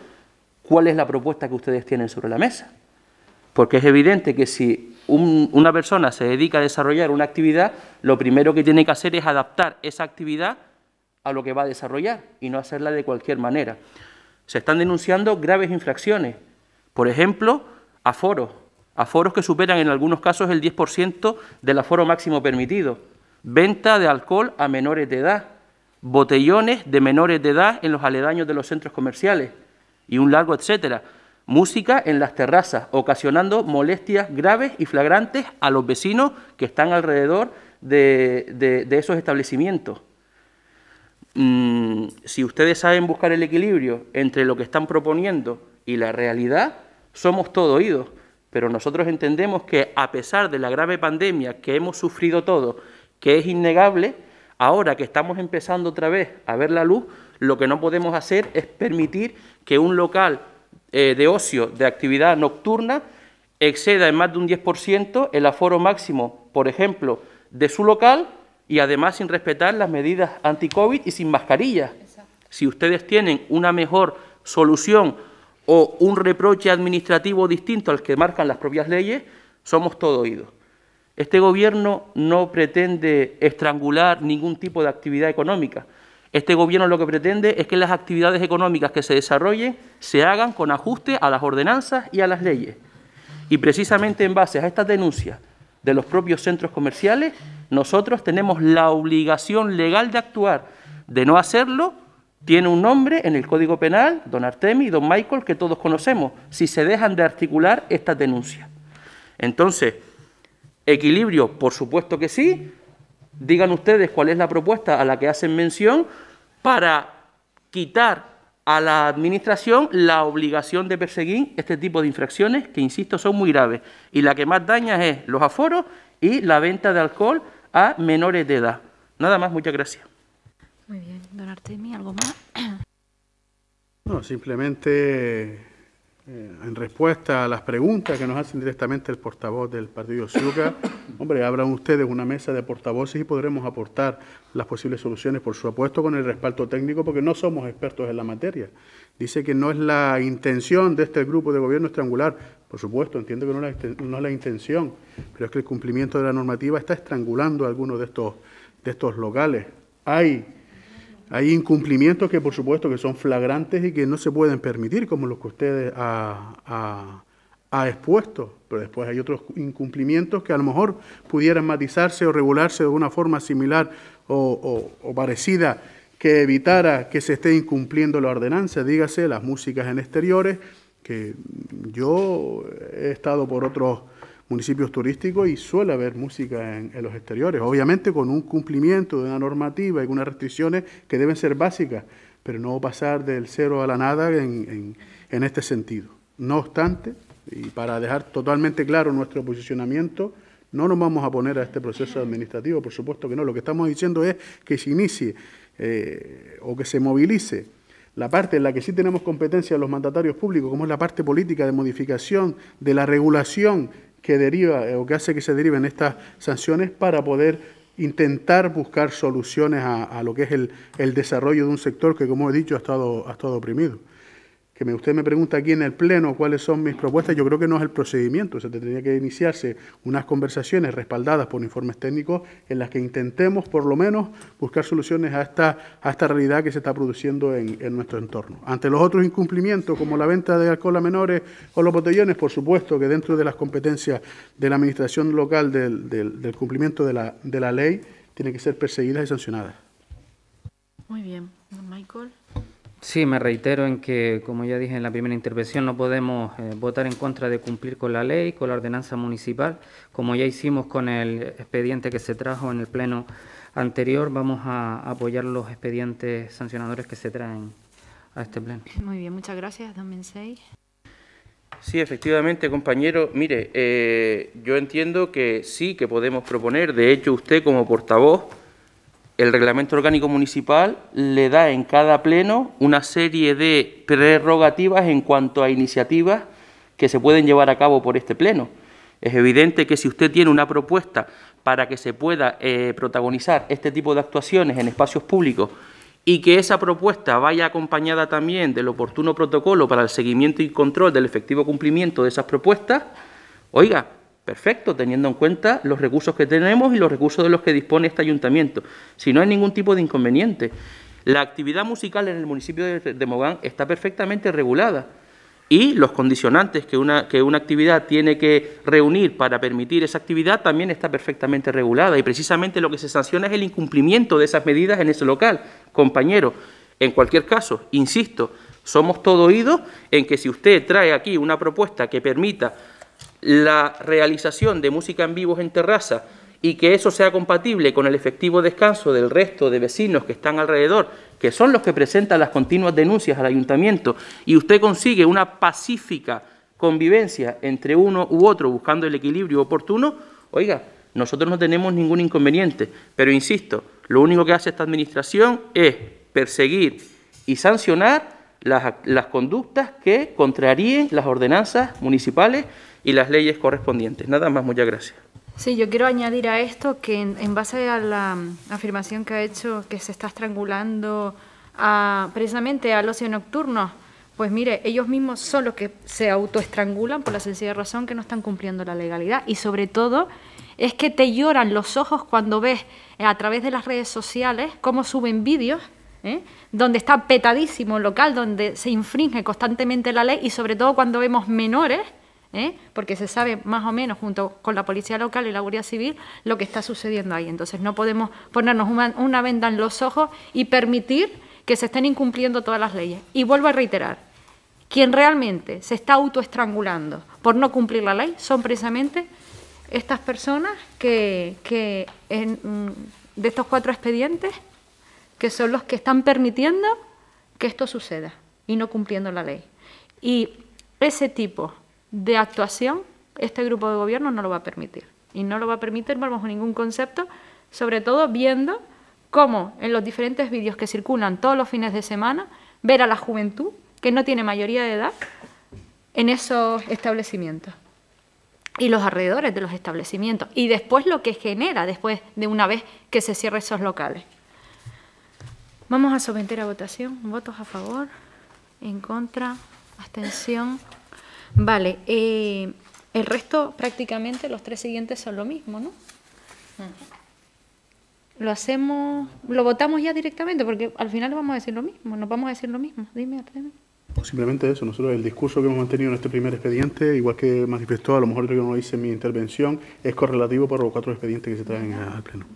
[SPEAKER 6] ¿cuál es la propuesta que ustedes tienen sobre la mesa? Porque es evidente que si una persona se dedica a desarrollar una actividad, lo primero que tiene que hacer es adaptar esa actividad a lo que va a desarrollar y no hacerla de cualquier manera. Se están denunciando graves infracciones, por ejemplo, aforos, aforos que superan en algunos casos el 10% del aforo máximo permitido, venta de alcohol a menores de edad, botellones de menores de edad en los aledaños de los centros comerciales y un largo etcétera música en las terrazas, ocasionando molestias graves y flagrantes a los vecinos que están alrededor de, esos establecimientos. Mm, si ustedes saben buscar el equilibrio entre lo que están proponiendo y la realidad, somos todo oídos. Pero nosotros entendemos que a pesar de la grave pandemia que hemos sufrido todos, que es innegable, ahora que estamos empezando otra vez a ver la luz, lo que no podemos hacer es permitir que un local eh, de ocio de actividad nocturna exceda en más de un 10% el aforo máximo, por ejemplo, de su local y además sin respetar las medidas anti-COVID y sin mascarilla. Si ustedes tienen una mejor solución o un reproche administrativo distinto al que marcan las propias leyes, somos todo oídos. Este gobierno no pretende estrangular ningún tipo de actividad económica. Este gobierno lo que pretende es que las actividades económicas que se desarrollen se hagan con ajuste a las ordenanzas y a las leyes. Y precisamente en base a estas denuncias de los propios centros comerciales, nosotros tenemos la obligación legal de actuar. De no hacerlo, tiene un nombre en el Código Penal, don Artemi y don Michael, que todos conocemos, si se dejan de articular estas denuncias. Entonces, equilibrio, por supuesto que sí, digan ustedes cuál es la propuesta a la que hacen mención para quitar a la Administración la obligación de perseguir este tipo de infracciones que, insisto, son muy graves. Y la que más daña es los aforos y la venta de alcohol a menores de edad. Nada más, muchas gracias.
[SPEAKER 1] Muy bien, don Artemi, ¿algo más?
[SPEAKER 3] No, simplemente eh, en respuesta a las preguntas que nos hacen directamente el portavoz del Partido Suga, <coughs> hombre, abran ustedes una mesa de portavoces y podremos aportar las posibles soluciones, por supuesto, con el respaldo técnico, porque no somos expertos en la materia. Dice que no es la intención de este grupo de gobierno estrangular. Por supuesto, entiendo que no es la, intención, pero es que el cumplimiento de la normativa está estrangulando algunos de estos, de estos locales. Hay hay incumplimientos que por supuesto que son flagrantes y que no se pueden permitir, como los que ustedes ha, expuesto, pero después hay otros incumplimientos que a lo mejor pudieran matizarse o regularse de una forma similar o parecida que evitara que se esté incumpliendo la ordenanza, dígase las músicas en exteriores, que yo he estado por otros municipios turísticos y suele haber música en, los exteriores, obviamente con un cumplimiento de una normativa y unas restricciones que deben ser básicas, pero no pasar del cero a la nada en, este sentido. No obstante, y para dejar totalmente claro nuestro posicionamiento, no nos vamos a poner a este proceso administrativo, por supuesto que no. Lo que estamos diciendo es que se inicie eh, o que se movilice la parte en la que sí tenemos competencia los mandatarios públicos, como es la parte política de modificación de la regulación que deriva eh, o que hace que se deriven estas sanciones para poder intentar buscar soluciones a, lo que es el, desarrollo de un sector que, como he dicho, ha estado oprimido que usted me pregunta aquí en el Pleno cuáles son mis propuestas, yo creo que no es el procedimiento, se tendría que iniciarse unas conversaciones respaldadas por informes técnicos en las que intentemos por lo menos buscar soluciones a esta, esta realidad que se está produciendo en, nuestro entorno. Ante los otros incumplimientos, como la venta de alcohol a menores o los botellones, por supuesto que dentro de las competencias de la Administración local del, cumplimiento de la, de la ley, tiene que ser perseguidas y sancionadas.
[SPEAKER 2] Muy bien,
[SPEAKER 5] Michael.
[SPEAKER 4] Sí, me reitero en que, como ya dije en la primera intervención, no podemos eh, votar en contra de cumplir con la ley, con la ordenanza municipal. Como ya hicimos con el expediente que se trajo en el pleno anterior, vamos a apoyar los expedientes sancionadores que se traen a este pleno.
[SPEAKER 1] Muy bien, muchas gracias, don Mensei.
[SPEAKER 6] Sí, efectivamente, compañero. Mire, eh, yo entiendo que sí que podemos proponer, de hecho usted como portavoz el reglamento orgánico municipal le da en cada pleno una serie de prerrogativas en cuanto a iniciativas que se pueden llevar a cabo por este pleno. Es evidente que si usted tiene una propuesta para que se pueda eh, protagonizar este tipo de actuaciones en espacios públicos y que esa propuesta vaya acompañada también del oportuno protocolo para el seguimiento y control del efectivo cumplimiento de esas propuestas, oiga, Perfecto, teniendo en cuenta los recursos que tenemos y los recursos de los que dispone este ayuntamiento. Si no hay ningún tipo de inconveniente. La actividad musical en el municipio de Mogán está perfectamente regulada y los condicionantes que una, actividad tiene que reunir para permitir esa actividad también está perfectamente regulada y precisamente lo que se sanciona es el incumplimiento de esas medidas en ese local. Compañero, en cualquier caso, insisto, somos todo oídos en que si usted trae aquí una propuesta que permita la realización de música en vivo en terraza y que eso sea compatible con el efectivo descanso del resto de vecinos que están alrededor, que son los que presentan las continuas denuncias al ayuntamiento, y usted consigue una pacífica convivencia entre uno u otro buscando el equilibrio oportuno, oiga, nosotros no tenemos ningún inconveniente. Pero insisto, lo único que hace esta administración es perseguir y sancionar las, las conductas que contraríen las ordenanzas municipales y las leyes correspondientes. Nada más, muchas gracias.
[SPEAKER 1] Sí, yo quiero añadir a esto que en, base a la afirmación que ha hecho que se está estrangulando precisamente al ocio nocturno, pues mire, ellos mismos son los que se autoestrangulan por la sencilla razón que no están cumpliendo la legalidad y sobre todo es que te lloran los ojos cuando ves a través de las redes sociales cómo suben vídeos ¿eh? donde está petadísimo el local, donde se infringe constantemente la ley y sobre todo cuando vemos menores ¿eh? porque se sabe más o menos junto con la Policía Local y la Guardia Civil lo que está sucediendo ahí. Entonces no podemos ponernos una, venda en los ojos y permitir que se estén incumpliendo todas las leyes. Y vuelvo a reiterar, quien realmente se está autoestrangulando por no cumplir la ley son precisamente estas personas que, mm, de estos cuatro expedientes, que son los que están permitiendo que esto suceda y no cumpliendo la ley. Y ese tipo de actuación, este grupo de gobierno no lo va a permitir. Y no lo va a permitir bajo ningún concepto, sobre todo viendo cómo en los diferentes vídeos que circulan todos los fines de semana, ver a la juventud, que no tiene mayoría de edad, en esos establecimientos y los alrededores de los establecimientos y después lo que genera después de una vez que se cierren esos locales. Vamos a someter a votación. ¿Votos a favor? ¿En contra? ¿Abstención? Vale, eh, el resto prácticamente los tres siguientes son lo mismo, ¿no? Lo hacemos, lo votamos ya directamente porque al final vamos a decir lo mismo, nos vamos a decir lo mismo. Dime,
[SPEAKER 3] pues Simplemente eso, nosotros el discurso que hemos mantenido en este primer expediente, igual que manifestó, a lo mejor lo que no hice en mi intervención, es correlativo para los cuatro expedientes que se traen al Pleno.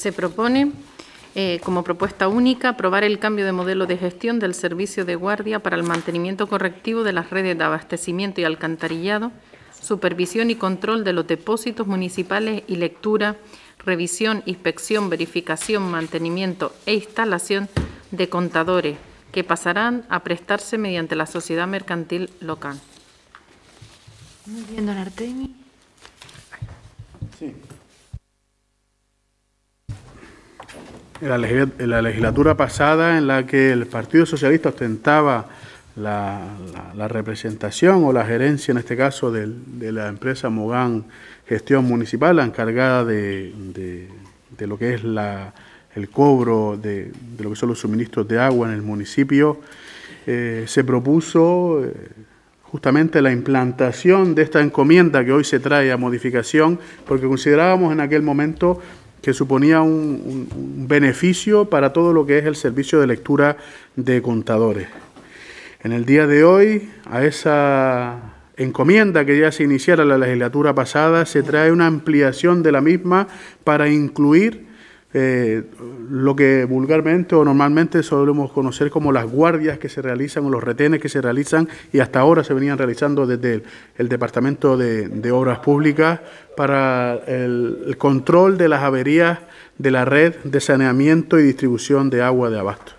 [SPEAKER 2] Se propone eh, como propuesta única aprobar el cambio de modelo de gestión del servicio de guardia para el mantenimiento correctivo de las redes de abastecimiento y alcantarillado, supervisión y control de los depósitos municipales y lectura, revisión, inspección, verificación, mantenimiento e instalación de contadores que pasarán a prestarse mediante la sociedad mercantil local.
[SPEAKER 1] Sí.
[SPEAKER 3] en la legislatura pasada en la que el Partido Socialista ostentaba la, representación o la gerencia, en este caso, de, la empresa Mogán Gestión Municipal, encargada de, lo que es el cobro de, lo que son los suministros de agua en el municipio, eh, se propuso eh, justamente la implantación de esta encomienda que hoy se trae a modificación, porque considerábamos en aquel momento que suponía un, beneficio para todo lo que es el servicio de lectura de contadores. En el día de hoy, a esa encomienda que ya se iniciara la legislatura pasada, se trae una ampliación de la misma para incluir eh, lo que vulgarmente o normalmente solemos conocer como las guardias que se realizan o los retenes que se realizan y hasta ahora se venían realizando desde el, Departamento de, Obras Públicas para el, control de las averías de la red de saneamiento y distribución de agua de abasto.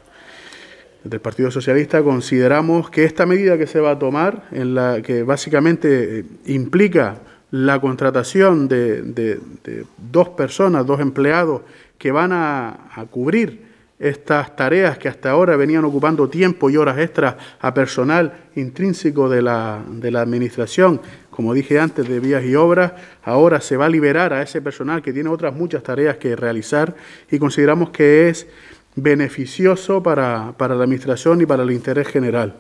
[SPEAKER 3] Desde el Partido Socialista consideramos que esta medida que se va a tomar, en la que básicamente eh, implica la contratación de, de dos personas, dos empleados que van a, cubrir estas tareas que hasta ahora venían ocupando tiempo y horas extras a personal intrínseco de la, administración, como dije antes, de vías y obras, ahora se va a liberar a ese personal que tiene otras muchas tareas que realizar y consideramos que es beneficioso para, para la administración y para el interés general.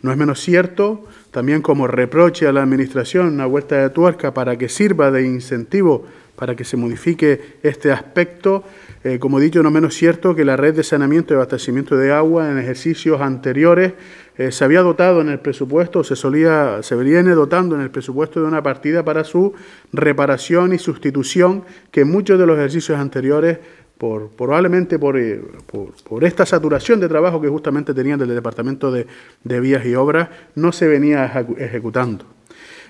[SPEAKER 3] No es menos cierto, también como reproche a la administración, una vuelta de tuerca para que sirva de incentivo para que se modifique este aspecto. Eh, como he dicho, no menos cierto que la red de saneamiento y abastecimiento de agua en ejercicios anteriores eh, se había dotado en el presupuesto, se solía, se viene dotando en el presupuesto de una partida para su reparación y sustitución, que muchos de los ejercicios anteriores por, probablemente por, eh, esta saturación de trabajo que justamente tenían del Departamento de Vías y Obras, no se venía ejecutando.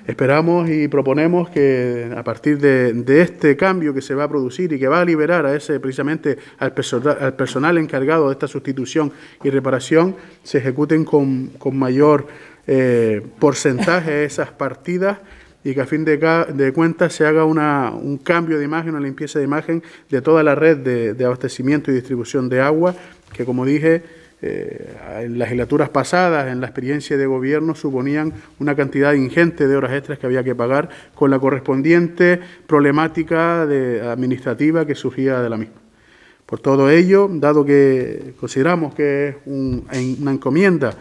[SPEAKER 3] Esperamos y proponemos que a partir de, este cambio que se va a producir y que va a liberar a ese precisamente al personal, encargado de esta sustitución y reparación, se ejecuten con, mayor eh, porcentaje esas partidas y que a fin de, cuentas se haga una, un cambio de imagen, una limpieza de imagen de toda la red de, de abastecimiento y distribución de agua, que como dije, eh, en las legislaturas pasadas, en la experiencia de gobierno, suponían una cantidad ingente de horas extras que había que pagar con la correspondiente problemática administrativa que surgía de la misma. Por todo ello, dado que consideramos que es una encomienda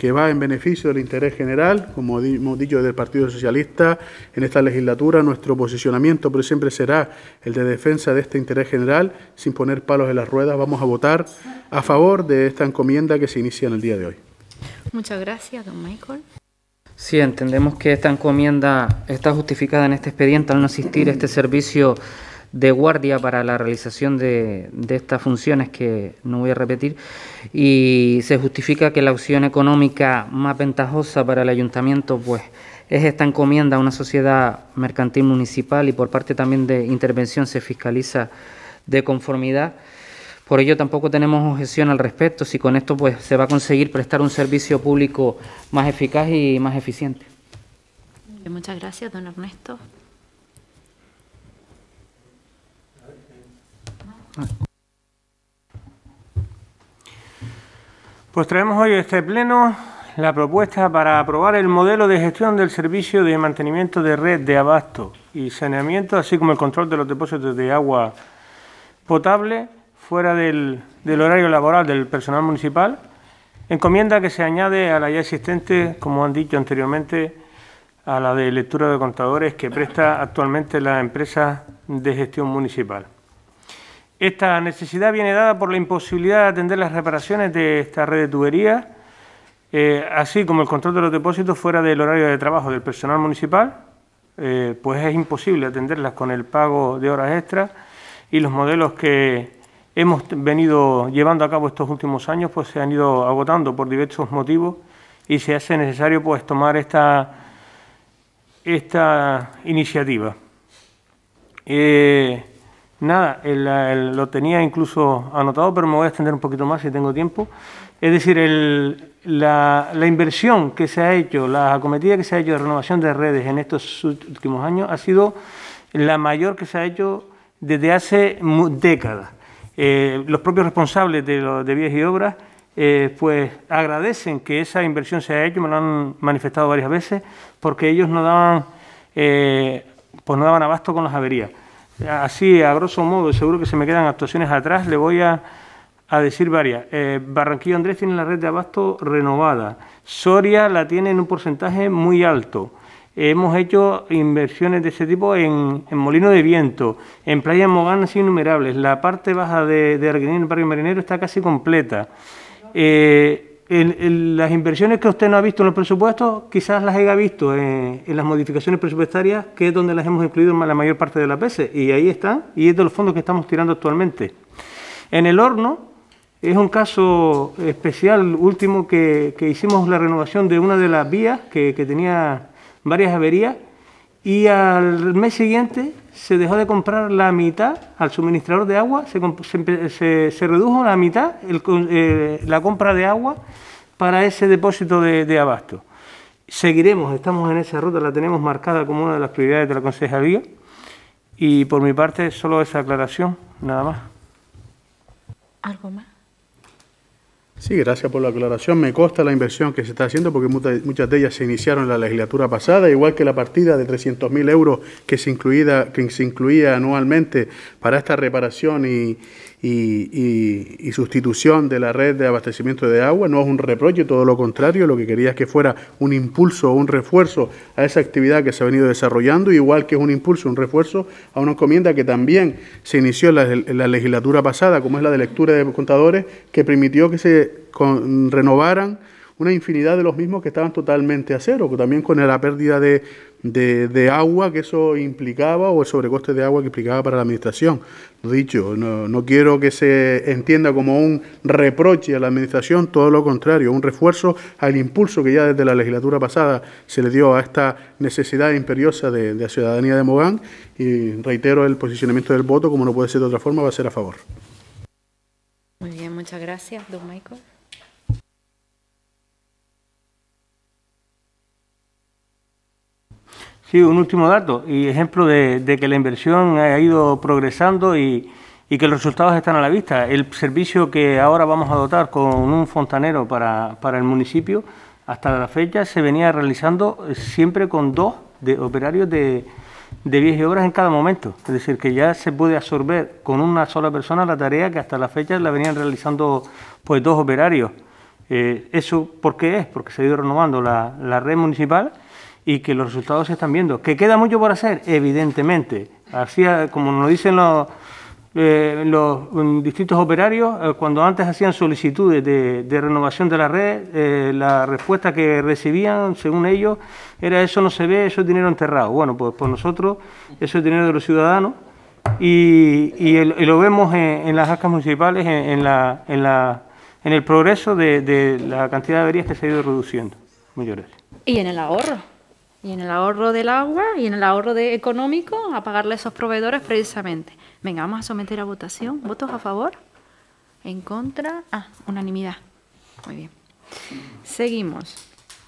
[SPEAKER 3] que va en beneficio del interés general, como hemos dicho desde Partido Socialista en esta legislatura, nuestro posicionamiento por siempre será el de defensa de este interés general, sin poner palos en las ruedas, vamos a votar a favor de esta encomienda que se inicia en el día de hoy.
[SPEAKER 1] Muchas gracias, don Michael.
[SPEAKER 3] Sí, entendemos que esta encomienda está justificada en este expediente al no
[SPEAKER 4] asistir a este servicio de guardia para la realización de, de estas funciones que no voy a repetir y se justifica que la opción económica más ventajosa para el ayuntamiento pues es esta encomienda a una sociedad mercantil municipal y por parte también de intervención se fiscaliza de conformidad. Por ello tampoco tenemos objeción al respecto, si con esto pues se va a conseguir prestar un servicio público más eficaz y más eficiente.
[SPEAKER 1] Muchas gracias, don Ernesto.
[SPEAKER 5] Pues traemos hoy a este pleno la propuesta para aprobar el modelo de gestión del servicio de mantenimiento de red de abasto y saneamiento, así como el control de los depósitos de agua potable fuera del, del horario laboral del personal municipal, encomienda que se añade a la ya existente, como han dicho anteriormente, a la de lectura de contadores que presta actualmente la empresa de gestión municipal. Esta necesidad viene dada por la imposibilidad de atender las reparaciones de esta red de tuberías, eh, así como el control de los depósitos fuera del horario de trabajo del personal municipal, eh, pues es imposible atenderlas con el pago de horas extras y los modelos que hemos venido llevando a cabo estos últimos años pues se han ido agotando por diversos motivos y se hace necesario pues tomar esta, esta iniciativa. Eh, Nada, lo tenía incluso anotado, pero me voy a extender un poquito más si tengo tiempo. Es decir, la, inversión que se ha hecho, la acometida que se ha hecho de renovación de redes en estos últimos años ha sido la mayor que se ha hecho desde hace décadas. Eh, los propios responsables de, vías y obras eh, pues agradecen que esa inversión se haya hecho, me lo han manifestado varias veces, porque ellos no daban, eh, pues no daban abasto con las averías así a grosso modo, seguro que se me quedan actuaciones atrás, le voy a, decir varias. Eh, Barranquillo Andrés tiene la red de abasto renovada, Soria la tiene en un porcentaje muy alto. Hemos hecho inversiones de ese tipo en, Molino de Viento, en Playa Moganas innumerables. La parte baja de, de el barrio marinero, está casi completa. Eh, las inversiones que usted no ha visto en los presupuestos, quizás las haya visto en, las modificaciones presupuestarias, que es donde las hemos incluido la mayor parte de las veces. Y ahí están, y es de los fondos que estamos tirando actualmente. En el horno es un caso especial, último, que, hicimos la renovación de una de las vías que, que tenía varias averías y al mes siguiente se dejó de comprar la mitad al suministrador de agua, se, se, redujo la mitad eh, la compra de agua para ese depósito de, de, abasto. Seguiremos, estamos en esa ruta, la tenemos marcada como una de las prioridades de la Consejería
[SPEAKER 3] y por mi parte solo esa aclaración,
[SPEAKER 5] nada más. ¿Algo
[SPEAKER 3] más? Sí, gracias por la aclaración. Me consta la inversión que se está haciendo porque muchas de ellas se iniciaron en la legislatura pasada, igual que la partida de 300.000 euros que se, incluida, que se incluía anualmente para esta reparación y, y, sustitución de la red de abastecimiento de agua. No es un reproche, todo lo contrario, lo que quería es que fuera un impulso, o un refuerzo a esa actividad que se ha venido desarrollando, igual que es un impulso, un refuerzo a una encomienda que también se inició en la, legislatura pasada, como es la de lectura de contadores, que permitió que se renovaran una infinidad de los mismos que estaban totalmente a cero, también con la pérdida de de, agua que eso implicaba o el sobrecoste de agua que implicaba para la Administración. dicho, no, no, quiero que se entienda como un reproche a la Administración, todo lo contrario, un refuerzo al impulso que ya desde la legislatura pasada se le dio a esta necesidad imperiosa de, de la ciudadanía de Mogán y reitero el posicionamiento del voto, como no puede ser de otra forma, va a ser a favor.
[SPEAKER 1] Muy bien, muchas gracias, don Michael.
[SPEAKER 5] Sí, un último dato y ejemplo de, que la inversión ha ido progresando y, que los resultados están a la vista. El servicio que ahora vamos a dotar con un fontanero para, el municipio, hasta la fecha se venía realizando siempre con dos de operarios de, de vías y obras en cada momento. Es decir, que ya se puede absorber con una sola persona la tarea que hasta la fecha la venían realizando pues dos operarios. Eh, ¿Eso por qué es? Porque se ha ido renovando la, la red municipal y que los resultados se están viendo. ¿Que queda mucho por hacer? Evidentemente. Así eh, como nos dicen los, eh, mm, distintos operarios, eh, cuando antes hacían solicitudes de, renovación de la red, eh, la respuesta que recibían, según ellos, era eso no se ve, eso es dinero enterrado. Bueno, pues por pues nosotros eso es dinero de los ciudadanos y, y, lo vemos en, las arcas municipales, en, la, en, la, en el progreso de, de la cantidad de averías que se ha ido reduciendo. Muchas
[SPEAKER 1] Y en el ahorro. Y en el ahorro del agua y en el ahorro económico, a pagarle a esos proveedores precisamente. Venga, vamos a someter a votación. ¿Votos a favor? ¿En contra? Ah, unanimidad. Muy bien. Seguimos.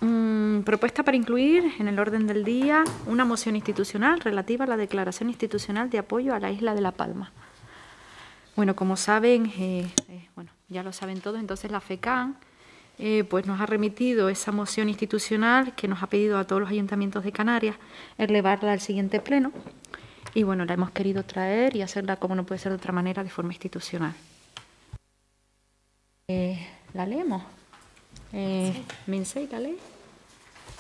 [SPEAKER 1] Mm, propuesta para incluir en el orden del día una moción institucional relativa a la declaración institucional de apoyo a la isla de La Palma. Bueno, como saben, eh, eh, bueno, ya lo saben todos, entonces la FECAN eh, pues nos ha remitido esa moción institucional que nos ha pedido a todos los ayuntamientos de Canarias elevarla al siguiente pleno. Y bueno, la hemos querido traer y hacerla, como no puede ser de otra manera, de forma institucional. Eh, ¿La leemos? Eh, ¿la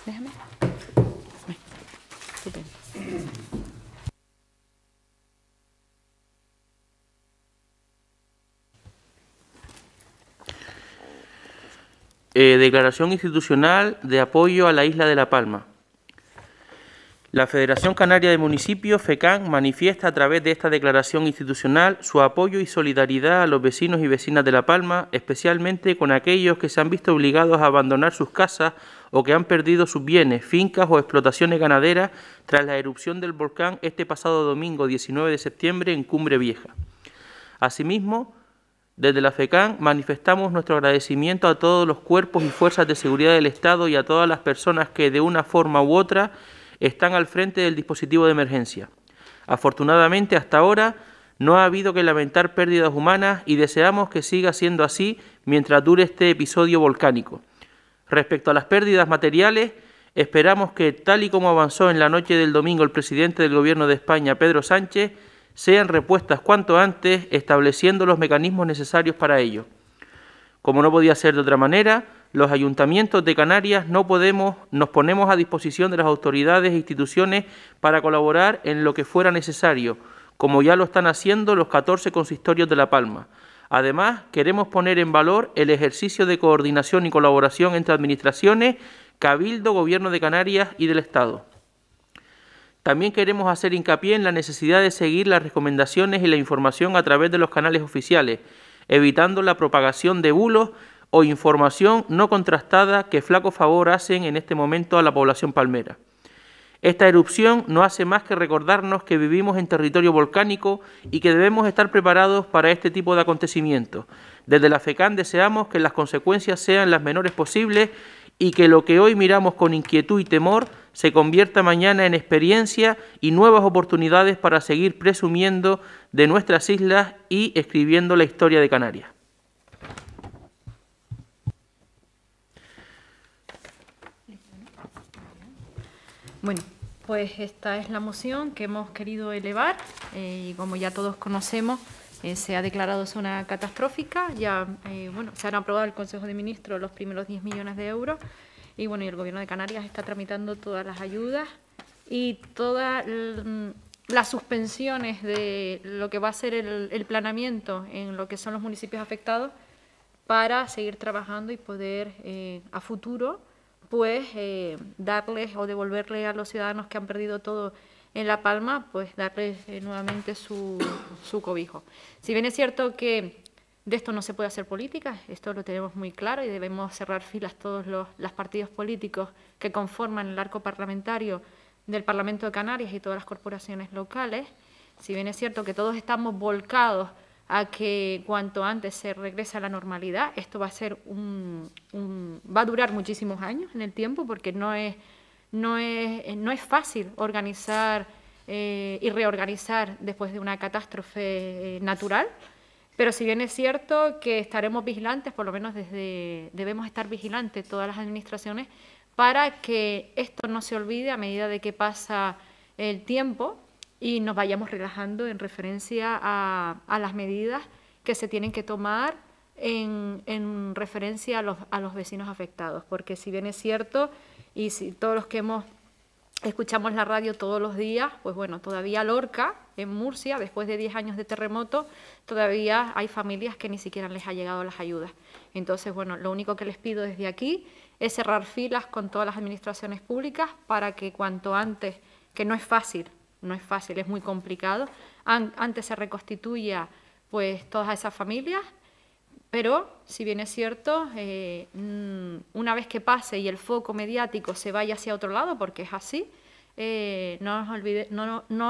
[SPEAKER 1] Déjame.
[SPEAKER 6] Eh, declaración institucional de apoyo a la isla de La Palma. La Federación Canaria de Municipios, FECAN, manifiesta a través de esta declaración institucional su apoyo y solidaridad a los vecinos y vecinas de La Palma, especialmente con aquellos que se han visto obligados a abandonar sus casas o que han perdido sus bienes, fincas o explotaciones ganaderas tras la erupción del volcán este pasado domingo 19 de septiembre en Cumbre Vieja. Asimismo, desde la FECAN manifestamos nuestro agradecimiento a todos los cuerpos y fuerzas de seguridad del Estado y a todas las personas que de una forma u otra están al frente del dispositivo de emergencia. Afortunadamente hasta ahora no ha habido que lamentar pérdidas humanas y deseamos que siga siendo así mientras dure este episodio volcánico. Respecto a las pérdidas materiales, esperamos que, tal y como avanzó en la noche del domingo el presidente del Gobierno de España, Pedro Sánchez, sean repuestas cuanto antes, estableciendo los mecanismos necesarios para ello. Como no podía ser de otra manera, los ayuntamientos de Canarias nos ponemos a disposición de las autoridades e instituciones para colaborar en lo que fuera necesario, como ya lo están haciendo los 14 consistorios de La Palma. Además, queremos poner en valor el ejercicio de coordinación y colaboración entre administraciones, Cabildo, Gobierno de Canarias y del Estado. También queremos hacer hincapié en la necesidad de seguir las recomendaciones y la información a través de los canales oficiales, evitando la propagación de bulos o información no contrastada que flaco favor hacen en este momento a la población palmera. Esta erupción no hace más que recordarnos que vivimos en territorio volcánico y que debemos estar preparados para este tipo de acontecimientos. Desde la FECAN deseamos que las consecuencias sean las menores posibles y que lo que hoy miramos con inquietud y temor se convierta mañana en experiencia y nuevas oportunidades para seguir presumiendo de nuestras islas y escribiendo la historia de Canarias.
[SPEAKER 1] Bueno, pues esta es la moción que hemos querido elevar eh, y como ya todos conocemos, eh, se ha declarado zona catastrófica. Ya, eh, bueno, se han aprobado el Consejo de Ministros los primeros 10 millones de euros. Y bueno, y el Gobierno de Canarias está tramitando todas las ayudas y todas mm, las suspensiones de lo que va a ser el, el planeamiento en lo que son los municipios afectados para seguir trabajando y poder eh, a futuro pues eh, darles o devolverle a los ciudadanos que han perdido todo en La Palma, pues darles eh, nuevamente su, su cobijo. Si bien es cierto que de esto no se puede hacer política, esto lo tenemos muy claro y debemos cerrar filas todos los, partidos políticos que conforman el arco parlamentario del Parlamento de Canarias y todas las corporaciones locales. Si bien es cierto que todos estamos volcados a que cuanto antes se regrese a la normalidad, esto va a ser un, va a durar muchísimos años en el tiempo porque no es no eh, no es fácil organizar eh, y reorganizar después de una catástrofe eh, natural. Pero si bien es cierto que estaremos vigilantes, por lo menos desde debemos estar vigilantes todas las administraciones para que esto no se olvide a medida de que pasa el tiempo y nos vayamos relajando en referencia a, las medidas que se tienen que tomar en, referencia a los, a los vecinos afectados. Porque si bien es cierto, y si todos los que hemos escuchamos la radio todos los días, pues bueno, todavía Lorca, en Murcia, después de 10 años de terremoto, todavía hay familias que ni siquiera les ha llegado las ayudas. Entonces, bueno, lo único que les pido desde aquí es cerrar filas con todas las administraciones públicas para que cuanto antes, que no es fácil, no es fácil, es muy complicado, antes se reconstituya pues todas esas familias pero, si bien es cierto, eh, mm, una vez que pase y el foco mediático se vaya hacia otro lado, porque es así, eh, no,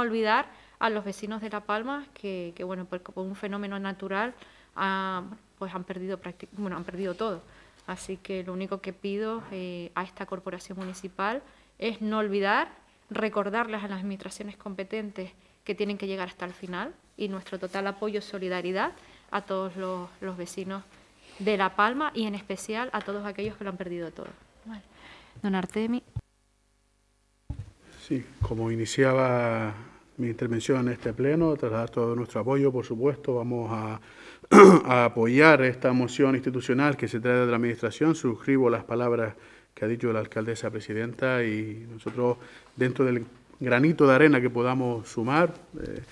[SPEAKER 1] olvidar a los vecinos de La Palma que, bueno, por, un fenómeno natural, ah, pues han perdido, bueno, han perdido todo. Así que lo único que pido eh, a esta corporación municipal es no olvidar, recordarles a las administraciones competentes que tienen que llegar hasta el final y nuestro total apoyo, y solidaridad a todos los, los, vecinos de La Palma y en especial a todos aquellos que lo han perdido todo. Don Artemi.
[SPEAKER 3] Sí, como iniciaba mi intervención en este pleno, dar todo nuestro apoyo, por supuesto, vamos a, <clears throat> apoyar esta moción institucional que se trae de la Administración. Suscribo las palabras que ha dicho la alcaldesa presidenta y nosotros, dentro del granito de arena que podamos sumar, eh,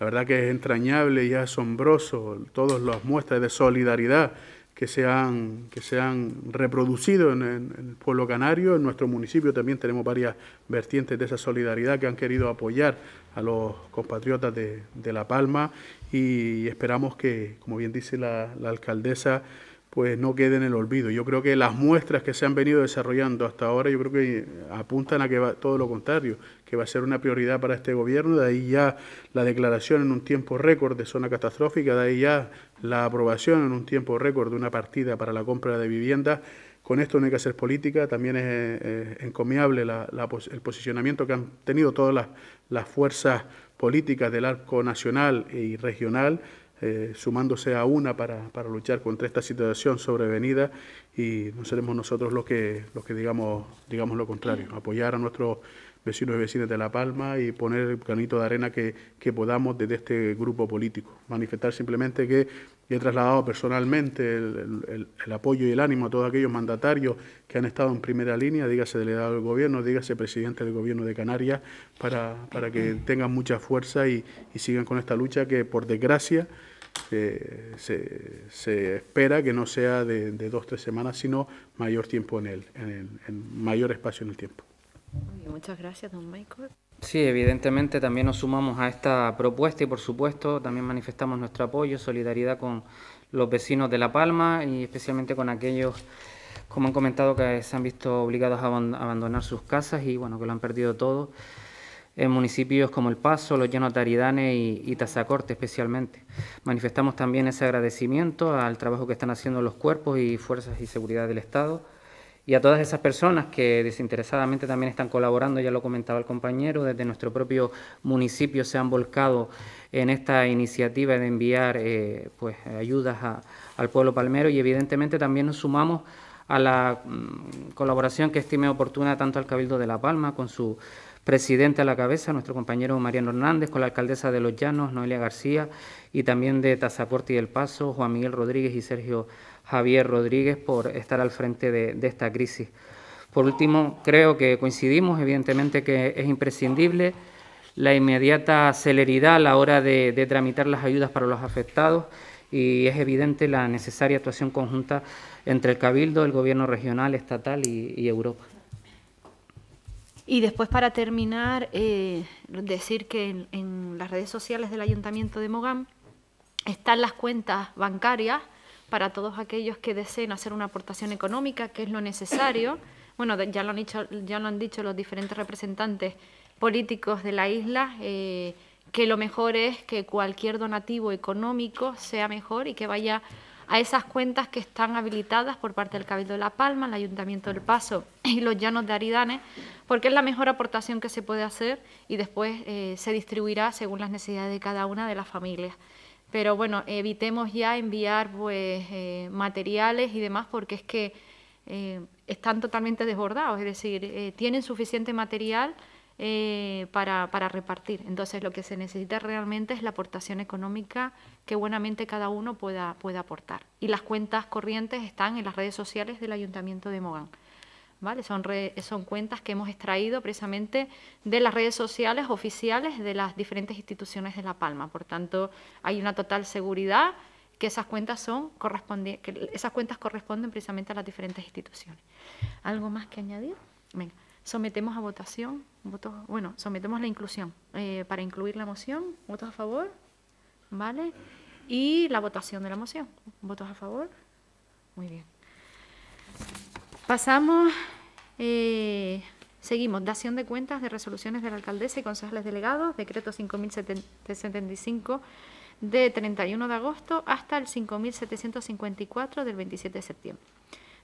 [SPEAKER 3] la verdad que es entrañable y asombroso todas las muestras de solidaridad que se han, que se han reproducido en, el pueblo canario. En nuestro municipio también tenemos varias vertientes de esa solidaridad que han querido apoyar a los compatriotas de, La Palma y esperamos que, como bien dice la alcaldesa, pues no quede en el olvido. Yo creo que las muestras que se han venido desarrollando hasta ahora, yo creo que eh, apuntan a que va todo lo contrario, que va a ser una prioridad para este gobierno, de ahí ya la declaración en un tiempo récord de zona catastrófica, de ahí ya la aprobación en un tiempo récord de una partida para la compra de viviendas. Con esto no hay que hacer política, también es eh, encomiable el posicionamiento que han tenido todas las, las fuerzas políticas del arco nacional y regional eh, sumándose a una para, luchar contra esta situación sobrevenida y no seremos nosotros los que, los que digamos, digamos lo contrario, apoyar a nuestros vecinos y vecinas de La Palma y poner el granito de arena que, podamos desde este grupo político. Manifestar simplemente que he trasladado personalmente el, apoyo y el ánimo a todos aquellos mandatarios que han estado en primera línea, dígase delegado del gobierno, dígase presidente del gobierno de Canarias, para, que tengan mucha fuerza y sigan con esta lucha que, por desgracia, se, espera que no sea de, dos tres semanas, sino mayor tiempo en él, en, mayor espacio en el tiempo.
[SPEAKER 1] Muchas gracias, don Michael.
[SPEAKER 3] Sí,
[SPEAKER 4] evidentemente
[SPEAKER 3] también nos sumamos a esta
[SPEAKER 4] propuesta y por supuesto también manifestamos nuestro apoyo, solidaridad con los vecinos de La Palma y especialmente con aquellos, como han comentado, que se han visto obligados a abandonar sus casas y bueno, que lo han perdido todo en municipios como El Paso, Los Llanos de y, y Tazacorte especialmente. Manifestamos también ese agradecimiento al trabajo que están haciendo los cuerpos y fuerzas y seguridad del Estado y a todas esas personas que desinteresadamente también están colaborando, ya lo comentaba el compañero, desde nuestro propio municipio se han volcado en esta iniciativa de enviar eh, pues, ayudas al pueblo palmero y evidentemente también nos sumamos a la mm, colaboración que estime oportuna tanto al Cabildo de La Palma con su presidente a la cabeza, nuestro compañero Mariano Hernández, con la alcaldesa de Los Llanos, Noelia García, y también de Tazacorte y El Paso, Juan Miguel Rodríguez y Sergio Javier Rodríguez, por estar al frente de, esta crisis. Por último, creo que coincidimos, evidentemente, que es imprescindible la inmediata celeridad a la hora de, tramitar las ayudas para los afectados y es evidente la necesaria actuación conjunta entre el Cabildo, el Gobierno regional, estatal y Europa.
[SPEAKER 1] Y después para terminar, eh, decir que en, las redes sociales del Ayuntamiento de Mogán están las cuentas bancarias para todos aquellos que deseen hacer una aportación económica, que es lo necesario. <coughs> Bueno, ya lo han dicho, ya lo han dicho los diferentes representantes políticos de la isla. Eh, que lo mejor es que cualquier donativo económico sea mejor y que vaya a esas cuentas que están habilitadas por parte del Cabildo de La Palma, el Ayuntamiento del Paso y los Llanos de Aridane, porque es la mejor aportación que se puede hacer y después eh, se distribuirá según las necesidades de cada una de las familias. Pero bueno, evitemos ya enviar pues, eh, materiales y demás porque es que eh, están totalmente desbordados, es decir, tienen suficiente material eh, para, para, repartir. Entonces lo que se necesita realmente es la aportación económica que buenamente cada uno pueda, pueda aportar. Y las cuentas corrientes están en las redes sociales del Ayuntamiento de Mogán. ¿Vale? Son, son cuentas que hemos extraído precisamente de las redes sociales oficiales de las diferentes instituciones de La Palma. Por tanto, hay una total seguridad que esas cuentas son que esas cuentas corresponden precisamente a las diferentes instituciones. ¿Algo más que añadir? Venga. Sometemos a votación, votos, bueno, sometemos la inclusión eh, para incluir la moción, votos a favor, ¿vale? Y la votación de la moción, votos a favor, muy bien. Pasamos, eh, seguimos, dación de cuentas de resoluciones de la alcaldesa y concejales delegados, decreto 5075 de 31 de agosto hasta el 5754 del 27 de septiembre.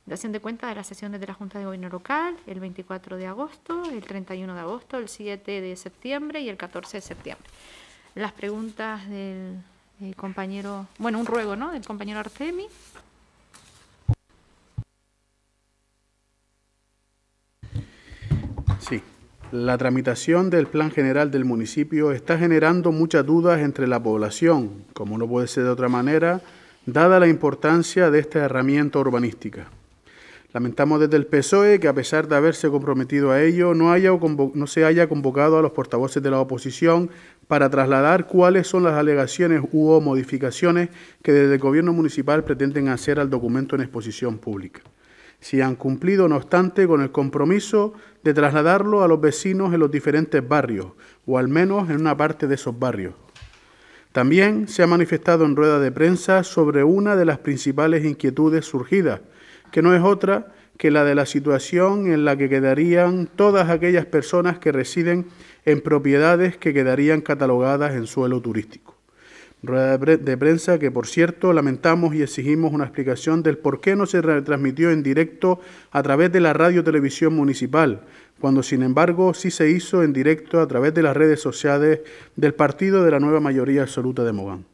[SPEAKER 1] Dación de cuenta de las sesiones de la Junta de Gobierno Local, el 24 de agosto, el 31 de agosto, el 7 de septiembre y el 14 de septiembre. Las preguntas del, eh, compañero, bueno, un ruego, ¿no?, del compañero Artemi.
[SPEAKER 3] Sí, la tramitación del plan general del municipio está generando muchas dudas entre la población, como no puede ser de otra manera, dada la importancia de esta herramienta urbanística. Lamentamos desde el PSOE que a pesar de haberse comprometido a ello, no, haya no se haya convocado a los portavoces de la oposición para trasladar cuáles son las alegaciones u modificaciones que desde el Gobierno municipal pretenden hacer al documento en exposición pública. Si han cumplido, no obstante, con el compromiso de trasladarlo a los vecinos en los diferentes barrios, o al menos en una parte de esos barrios. También se ha manifestado en rueda de prensa sobre una de las principales inquietudes surgidas, que no es otra que la de la situación en la que quedarían todas aquellas personas que residen en propiedades que quedarían catalogadas en suelo turístico. Rueda de prensa que, por cierto, lamentamos y exigimos una explicación del por qué no se retransmitió en directo a través de la radio televisión municipal, cuando sin embargo sí se hizo en directo a través de las redes sociales del partido de la nueva mayoría absoluta de Mogán.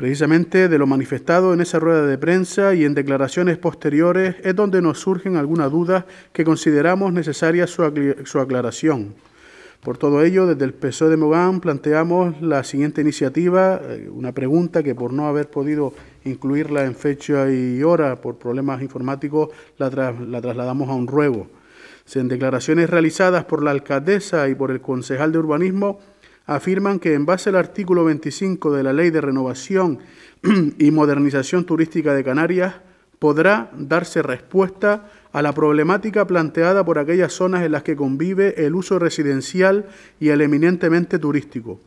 [SPEAKER 3] Precisamente de lo manifestado en esa rueda de prensa y en declaraciones posteriores es donde nos surgen algunas dudas que consideramos necesaria su, aclaración. Por todo ello, desde el PSOE de Mogán planteamos la siguiente iniciativa, eh, una pregunta que por no haber podido incluirla en fecha y hora por problemas informáticos, la, la trasladamos a un ruego. En declaraciones realizadas por la alcaldesa y por el concejal de urbanismo, afirman que en base al artículo 25 de la Ley de Renovación <clears throat> y Modernización Turística de Canarias, podrá darse respuesta a la problemática planteada por aquellas zonas en las que convive el uso residencial y el eminentemente turístico.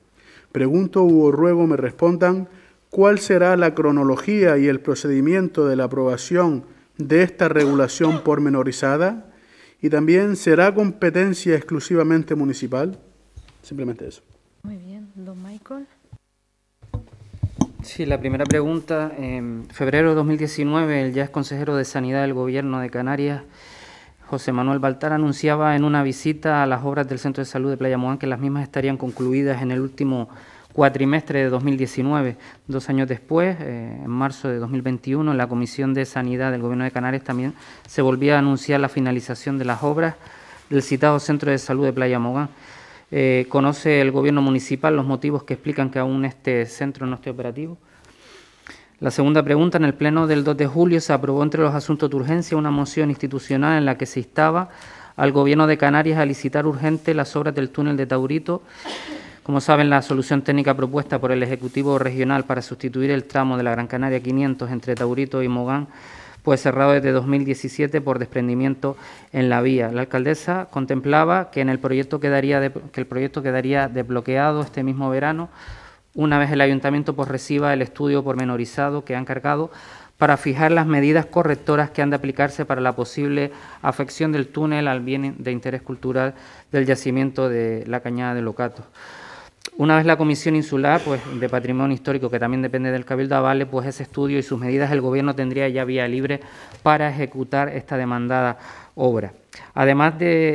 [SPEAKER 3] Pregunto o ruego me respondan cuál será la cronología y el procedimiento de la aprobación de esta regulación pormenorizada y también será competencia exclusivamente municipal. Simplemente eso.
[SPEAKER 5] Muy bien,
[SPEAKER 1] don Michael.
[SPEAKER 4] Sí, la primera pregunta. En febrero de 2019, el ya es consejero de Sanidad del Gobierno de Canarias, José Manuel Baltar, anunciaba en una visita a las obras del Centro de Salud de Playa Mogán que las mismas estarían concluidas en el último cuatrimestre de 2019. Dos años después, eh, en marzo de 2021, la Comisión de Sanidad del Gobierno de Canarias también se volvía a anunciar la finalización de las obras del citado Centro de Salud de Playa Mogán. Eh, ¿Conoce el gobierno municipal los motivos que explican que aún este centro no esté operativo? La segunda pregunta, en el pleno del 2 de julio se aprobó entre los asuntos de urgencia una moción institucional en la que se instaba al gobierno de Canarias a licitar urgente las obras del túnel de Taurito. Como saben, la solución técnica propuesta por el Ejecutivo Regional para sustituir el tramo de la Gran Canaria 500 entre Taurito y Mogán pues cerrado desde 2017 por desprendimiento en la vía. La alcaldesa contemplaba que, en el, proyecto quedaría que el proyecto quedaría desbloqueado este mismo verano, una vez el ayuntamiento pues, reciba el estudio pormenorizado que han encargado para fijar las medidas correctoras que han de aplicarse para la posible afección del túnel al bien de interés cultural del yacimiento de la Cañada de Locato. Una vez la Comisión Insular pues, de Patrimonio Histórico, que también depende del Cabildo, avale pues, ese estudio y sus medidas, el Gobierno tendría ya vía libre para ejecutar esta demandada obra. Además,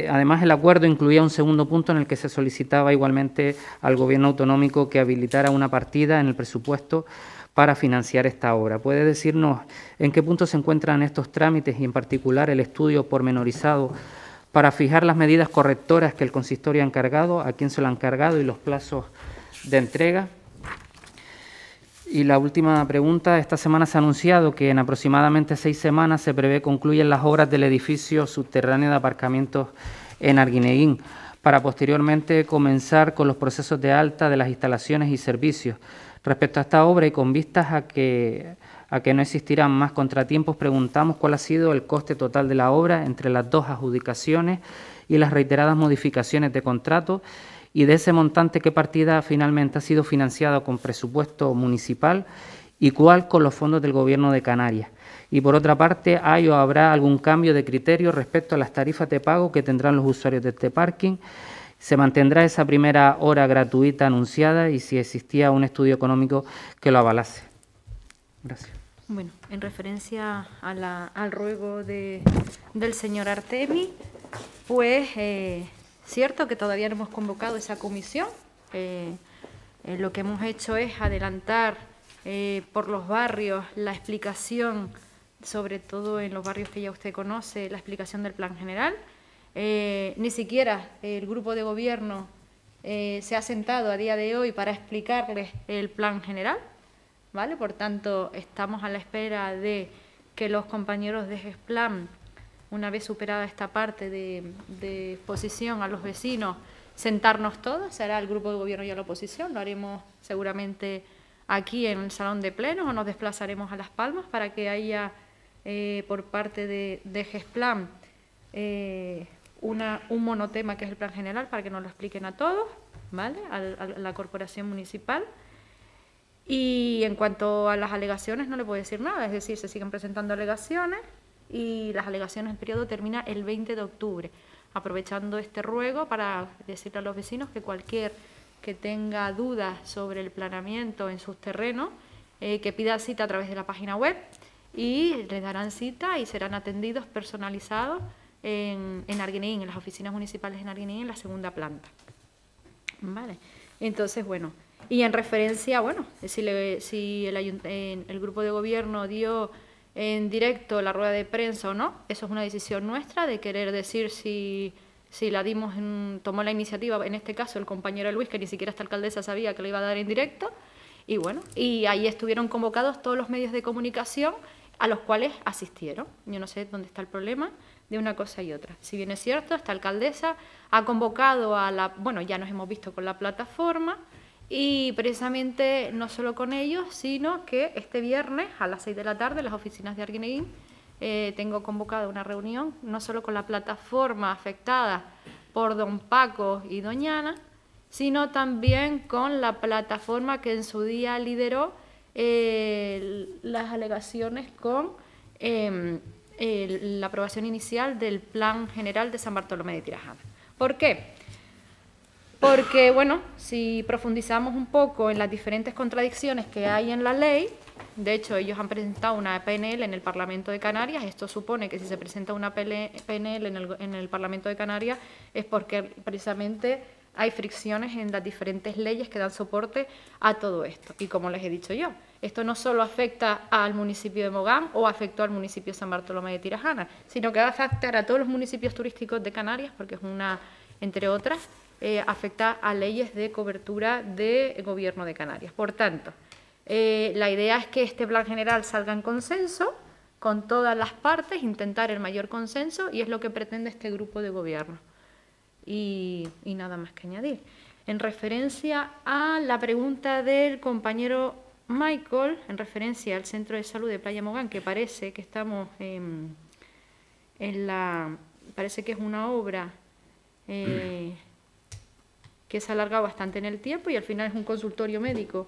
[SPEAKER 4] además, el acuerdo incluía un segundo punto en el que se solicitaba igualmente al Gobierno autonómico que habilitara una partida en el presupuesto para financiar esta obra. ¿Puede decirnos en qué punto se encuentran estos trámites y en particular el estudio pormenorizado para fijar las medidas correctoras que el consistorio ha encargado, a quién se lo ha encargado y los plazos de entrega. Y la última pregunta, esta semana se ha anunciado que en aproximadamente seis semanas se prevé concluyen las obras del edificio subterráneo de aparcamientos en Arguineguín para posteriormente comenzar con los procesos de alta de las instalaciones y servicios. Respecto a esta obra y con vistas a que, a que no existirán más contratiempos, preguntamos cuál ha sido el coste total de la obra entre las dos adjudicaciones y las reiteradas modificaciones de contrato y de ese montante qué partida finalmente ha sido financiada con presupuesto municipal y cuál con los fondos del Gobierno de Canarias. Y por otra parte, hay o habrá algún cambio de criterio respecto a las tarifas de pago que tendrán los usuarios de este parking. Se mantendrá esa primera hora gratuita anunciada y si existía un estudio económico que lo avalase. Gracias.
[SPEAKER 1] Bueno, en referencia al ruego del señor Artemi, pues eh, cierto que todavía no hemos convocado esa comisión. Eh, eh, lo que hemos hecho es adelantar por los barrios la explicación sobre todo en los barrios que ya usted conoce, la explicación del plan general. Eh, ni siquiera el grupo de gobierno eh, se ha sentado a día de hoy para explicarles el plan general, ¿vale? Por tanto, estamos a la espera de que los compañeros de GESPLAN, una vez superada esta parte de, exposición a los vecinos, sentarnos todos, será el grupo de gobierno y a la oposición, lo haremos seguramente aquí en el salón de plenos o nos desplazaremos a Las Palmas para que haya eh, por parte de, de GESPLAN eh, un monotema que es el plan general para que nos lo expliquen a todos, ¿vale? A, la corporación municipal. Y en cuanto a las alegaciones no le puedo decir nada, es decir, se siguen presentando alegaciones y las alegaciones, el periodo termina el 20 de octubre. Aprovechando este ruego para decirle a los vecinos que cualquier que tenga dudas sobre el planeamiento en sus terrenos, eh, que pida cita a través de la página web y les darán cita y serán atendidos personalizados en, en en las oficinas municipales en Arguinín, en la segunda planta. Vale, entonces, bueno, y en referencia, bueno, si, le, si el, grupo de gobierno dio en directo la rueda de prensa o no, eso es una decisión nuestra de querer decir si si la dimos, tomó la iniciativa, en este caso el compañero Luis, que ni siquiera esta alcaldesa sabía que lo iba a dar en directo, y bueno, y ahí estuvieron convocados todos los medios de comunicación a los cuales asistieron. Yo no sé dónde está el problema de una cosa y otra. Si bien es cierto, esta alcaldesa ha convocado a la, bueno, ya nos hemos visto con la plataforma y precisamente no solo con ellos, sino que este viernes a las 6 de la tarde en las oficinas de Arguineguín eh, tengo convocada una reunión, no solo con la plataforma afectada por don Paco y doña Ana, sino también con la plataforma que en su día lideró eh, las alegaciones con em, la aprobación inicial del Plan General de San Bartolomé de Tirajana. ¿Por qué? Porque, bueno, si profundizamos un poco en las diferentes contradicciones que hay en la ley, de hecho, ellos han presentado una PNL en el Parlamento de Canarias. Esto supone que si se presenta una PNL en el Parlamento de Canarias es porque precisamente hay fricciones en las diferentes leyes que dan soporte a todo esto. Y como les he dicho yo, esto no solo afecta al municipio de Mogán o afectó al municipio de San Bartolomé de Tirajana, sino que va a afectar a todos los municipios turísticos de Canarias, porque es una, entre otras, eh, afecta a leyes de cobertura del Gobierno de Canarias. Por tanto, eh, la idea es que este plan general salga en consenso con todas las partes, intentar el mayor consenso y es lo que pretende este grupo de gobierno. Y, y nada más que añadir. En referencia a la pregunta del compañero Michael, en referencia al Centro de Salud de Playa Mogán, que parece que estamos en la... parece que es una obra eh, que se ha alargado bastante en el tiempo y al final es un consultorio médico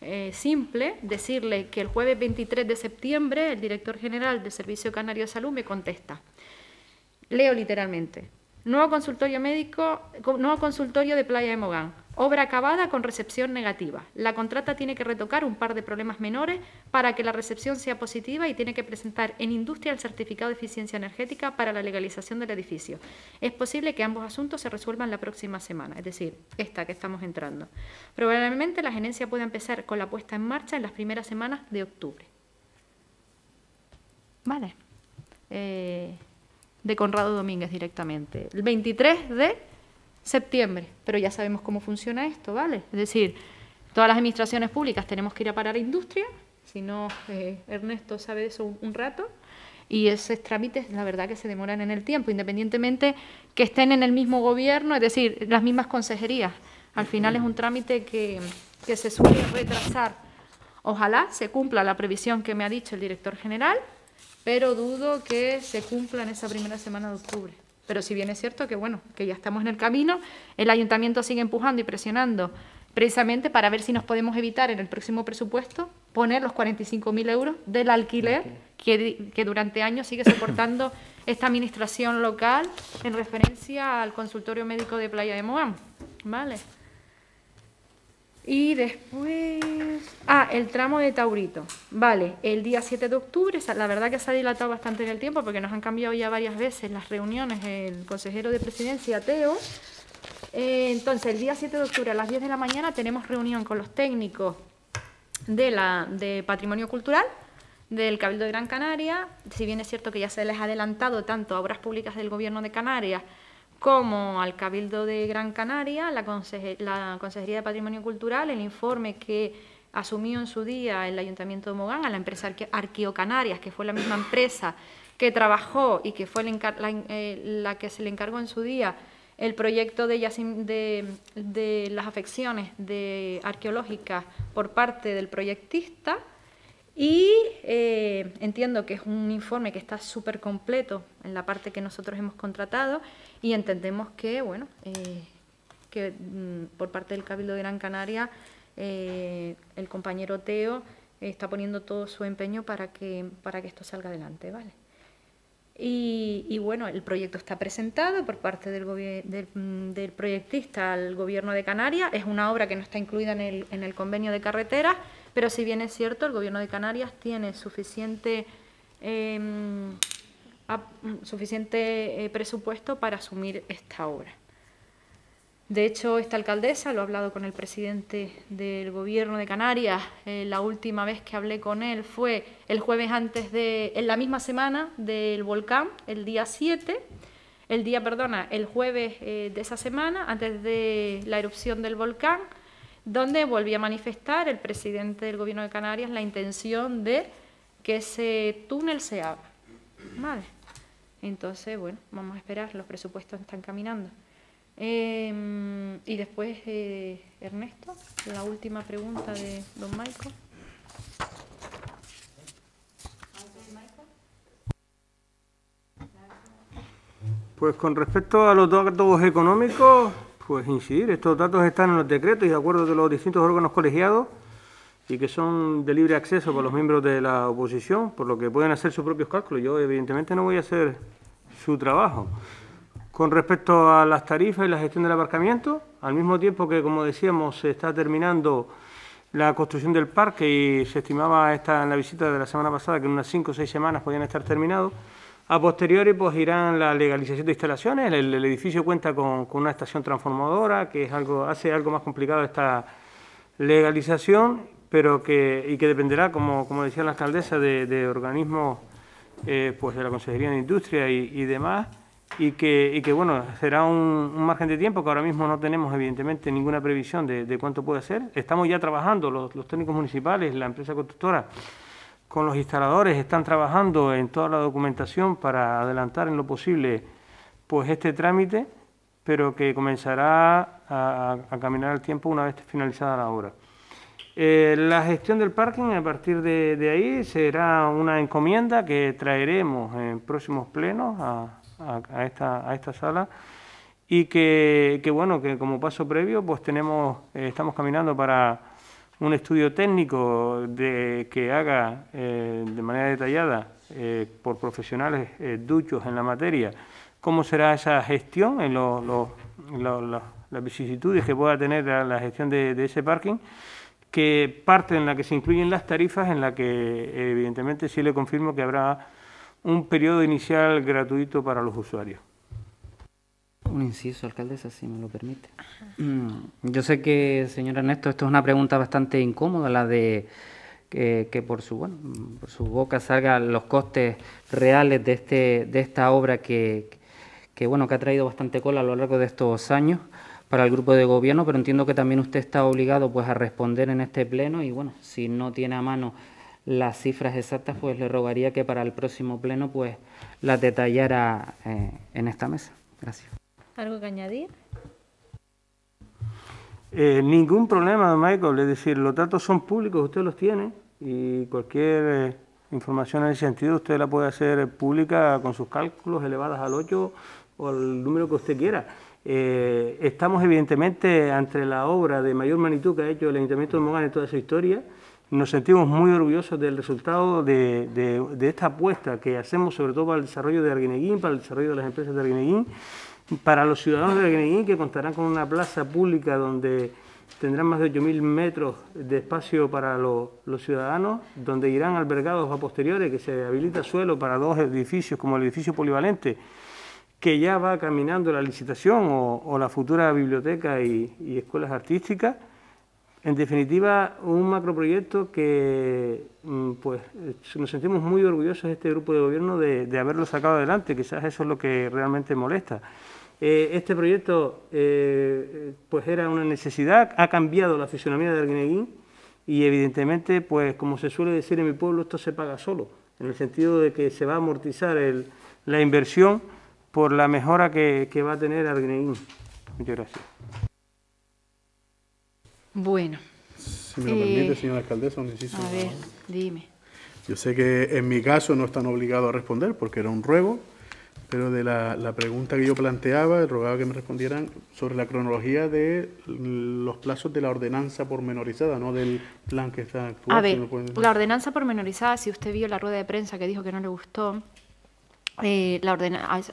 [SPEAKER 1] eh, simple. Decirle que el jueves 23 de septiembre el director general del Servicio Canario de Salud me contesta. Leo literalmente. Nuevo consultorio médico, nuevo consultorio de Playa de Mogán. Obra acabada con recepción negativa. La contrata tiene que retocar un par de problemas menores para que la recepción sea positiva y tiene que presentar en industria el certificado de eficiencia energética para la legalización del edificio. Es posible que ambos asuntos se resuelvan la próxima semana, es decir, esta que estamos entrando. Probablemente la gerencia pueda empezar con la puesta en marcha en las primeras semanas de octubre. Vale. Eh, de Conrado Domínguez directamente, el 23 de septiembre, pero ya sabemos cómo funciona esto, ¿vale? Es decir, todas las administraciones públicas tenemos que ir a parar a industria, si no, eh, Ernesto sabe eso un, rato, y esos trámites, la verdad que se demoran en el tiempo, independientemente que estén en el mismo gobierno, es decir, las mismas consejerías. Al final es un trámite que, que se suele retrasar. Ojalá se cumpla la previsión que me ha dicho el director general pero dudo que se cumpla en esa primera semana de octubre. Pero si bien es cierto que bueno, que ya estamos en el camino, el ayuntamiento sigue empujando y presionando precisamente para ver si nos podemos evitar en el próximo presupuesto poner los 45.000 euros del alquiler que, durante años sigue soportando <coughs> esta administración local en referencia al consultorio médico de Playa de Moán. ¿Vale? Y después, ah, el tramo de Taurito. Vale, el día 7 de octubre, la verdad que se ha dilatado bastante en el tiempo porque nos han cambiado ya varias veces las reuniones el consejero de presidencia, Teo. Eh, entonces, el día 7 de octubre a las 10 de la mañana tenemos reunión con los técnicos de, la, de Patrimonio Cultural del Cabildo de Gran Canaria. Si bien es cierto que ya se les ha adelantado tanto a obras públicas del Gobierno de Canarias, como al Cabildo de Gran Canaria, la, Consejería de Patrimonio Cultural, el informe que asumió en su día el Ayuntamiento de Mogán a la empresa Arqueo Canarias, que fue la misma empresa que trabajó y que fue eh, la, que se le encargó en su día el proyecto de, las afecciones arqueológicas por parte del proyectista. Y eh, entiendo que es un informe que está súper completo en la parte que nosotros hemos contratado y entendemos que, bueno, eh, que mm, por parte del Cabildo de Gran Canaria eh, el compañero Teo está poniendo todo su empeño para que, para que esto salga adelante, ¿vale? Y, bueno, el proyecto está presentado por parte del, mm, del, proyectista al Gobierno de Canarias. Es una obra que no está incluida en el, convenio de carreteras, pero si bien es cierto, el Gobierno de Canarias tiene suficiente em, Mm, suficiente eh, presupuesto para asumir esta obra. De hecho, esta alcaldesa, lo ha hablado con el presidente del gobierno de Canarias, eh, la última vez que hablé con él fue el jueves antes de, en la misma semana del volcán, el día 7, el día, perdona, el jueves eh, de esa semana, antes de la erupción del volcán, donde volvió a manifestar el presidente del gobierno de Canarias la intención de que ese túnel se abra. Entonces, bueno, vamos a esperar, los presupuestos están caminando. Em, y después, eh, Ernesto, la última pregunta de don Michael.
[SPEAKER 5] Pues con respecto a los datos económicos, pues incidir, estos datos están en los decretos y de acuerdo de los distintos órganos colegiados y que son de libre acceso para los miembros de la oposición, por lo que pueden hacer sus propios cálculos. Yo evidentemente no voy a hacer su trabajo. Con respecto a las tarifas y la gestión del aparcamiento, al mismo tiempo que, como decíamos, se está terminando la construcción del parque y se estimaba esta, en la visita de la semana pasada que en unas 5 o 6 semanas podían estar terminados, a posteriori pues irán la legalización de instalaciones. El, edificio cuenta con, una estación transformadora, que es algo, hace algo más complicado esta legalización pero que, y que dependerá, como, como decía la alcaldesa, de, organismos eh, pues de la Consejería de Industria y, demás, y que, que, bueno, será un, margen de tiempo que ahora mismo no tenemos evidentemente ninguna previsión de, cuánto puede ser. Estamos ya trabajando, los, técnicos municipales, la empresa constructora, con los instaladores, están trabajando en toda la documentación para adelantar en lo posible pues este trámite, pero que comenzará a, a caminar el tiempo una vez finalizada la obra. Eh, la gestión del parking a partir de, ahí será una encomienda que traeremos en próximos plenos a, esta, sala y que, bueno, que como paso previo pues tenemos, eh, estamos caminando para un estudio técnico que haga eh, de manera detallada por profesionales duchos en la materia cómo será esa gestión en las vicisitudes que pueda tener la, gestión de ese parking que parte en la que se incluyen las tarifas, en la que evidentemente sí le confirmo que habrá un periodo inicial gratuito para los usuarios.
[SPEAKER 4] Un inciso, alcaldesa, si me lo permite. Mm, yo sé que, señor Ernesto, esto es una pregunta bastante incómoda, la de que, por, su, bueno, por su boca salgan los costes reales de, este, de esta obra que, bueno, que ha traído bastante cola a lo largo de estos años para el grupo de gobierno, pero entiendo que también usted está obligado pues a responder en este pleno y bueno, si no tiene a mano las cifras exactas, pues le rogaría que para el próximo pleno pues las detallara eh, en esta mesa. Gracias.
[SPEAKER 1] ¿Algo que añadir?
[SPEAKER 5] Eh, ningún problema, Michael. Es decir, los datos son públicos, usted los tiene y cualquier eh, información en ese sentido usted la puede hacer pública con sus cálculos elevadas al 8 o al número que usted quiera. Eh, estamos evidentemente ante la obra de mayor magnitud que ha hecho el Ayuntamiento de Mogán en toda su historia. Nos sentimos muy orgullosos del resultado de, esta apuesta que hacemos sobre todo para el desarrollo de Arguineguín, para el desarrollo de las empresas de Arguineguín, para los ciudadanos de Arguineguín que contarán con una plaza pública donde tendrán más de 8.000 metros de espacio para los ciudadanos, donde irán albergados a posteriores, que se habilita suelo para dos edificios como el edificio polivalente que ya va caminando la licitación o, la futura biblioteca y, escuelas artísticas. En definitiva, un macroproyecto que mm, pues, eh, nos sentimos muy orgullosos de este grupo de gobierno de, haberlo sacado adelante, quizás eso es lo que realmente molesta. Eh, este proyecto eh, pues era una necesidad, ha cambiado la fisonomía de Guineguín y evidentemente, pues como se suele decir en mi pueblo, esto se paga solo, en el sentido de que se va a amortizar la inversión por la mejora que, va a tener Arguineguín.
[SPEAKER 3] Muchas gracias.
[SPEAKER 1] Bueno. Si me lo permite, eh, señora alcaldesa, un A ver, dime.
[SPEAKER 3] Yo sé que en mi caso no están obligados a responder porque era un ruego, pero de la, pregunta que yo planteaba, rogaba que me respondieran sobre la cronología de los plazos de la ordenanza pormenorizada, no del plan que está actual. A ver, la
[SPEAKER 1] ordenanza pormenorizada, si usted vio la rueda de prensa que dijo que no le gustó, eh,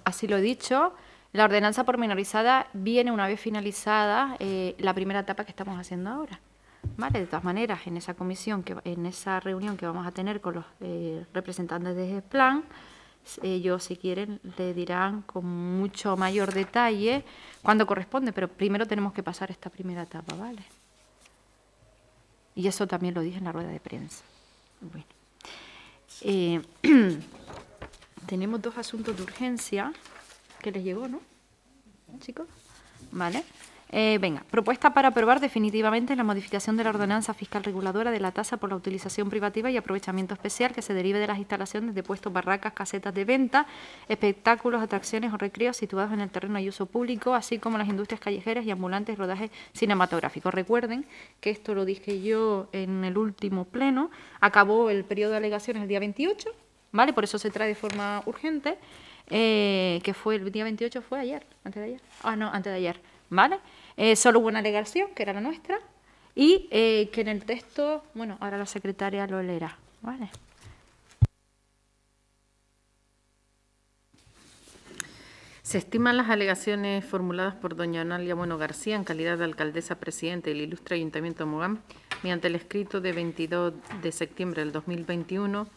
[SPEAKER 1] así lo he dicho, la ordenanza pormenorizada viene una vez finalizada eh, la primera etapa que estamos haciendo ahora. ¿Vale? De todas maneras, en esa comisión, que, en esa reunión que vamos a tener con los eh, representantes de plan, ellos si quieren le dirán con mucho mayor detalle cuando corresponde, pero primero tenemos que pasar esta primera etapa, ¿vale? Y eso también lo dije en la rueda de prensa. Bueno. <clears throat> tenemos dos asuntos de urgencia que les llegó, ¿no? Chicos, vale. Eh, venga, propuesta para aprobar definitivamente la modificación de la ordenanza fiscal reguladora de la tasa por la utilización privativa y aprovechamiento especial que se derive de las instalaciones de puestos, barracas, casetas de venta, espectáculos, atracciones o recreos situados en el terreno y uso público, así como las industrias callejeras y ambulantes, rodaje cinematográfico. Recuerden que esto lo dije yo en el último pleno, acabó el periodo de alegaciones el día 28 ¿vale? Por eso se trae de forma urgente, eh, que fue el día 28, fue ayer, antes de ayer. Ah, no, antes de ayer, ¿vale? Eh, solo hubo una alegación, que era la nuestra, y eh, que en el texto, bueno, ahora la secretaria lo leerá, ¿vale?
[SPEAKER 2] Se estiman las alegaciones formuladas por doña Analia Bueno García en calidad de alcaldesa presidente del ilustre Ayuntamiento de Mogán mediante el escrito de 22 de septiembre del 2021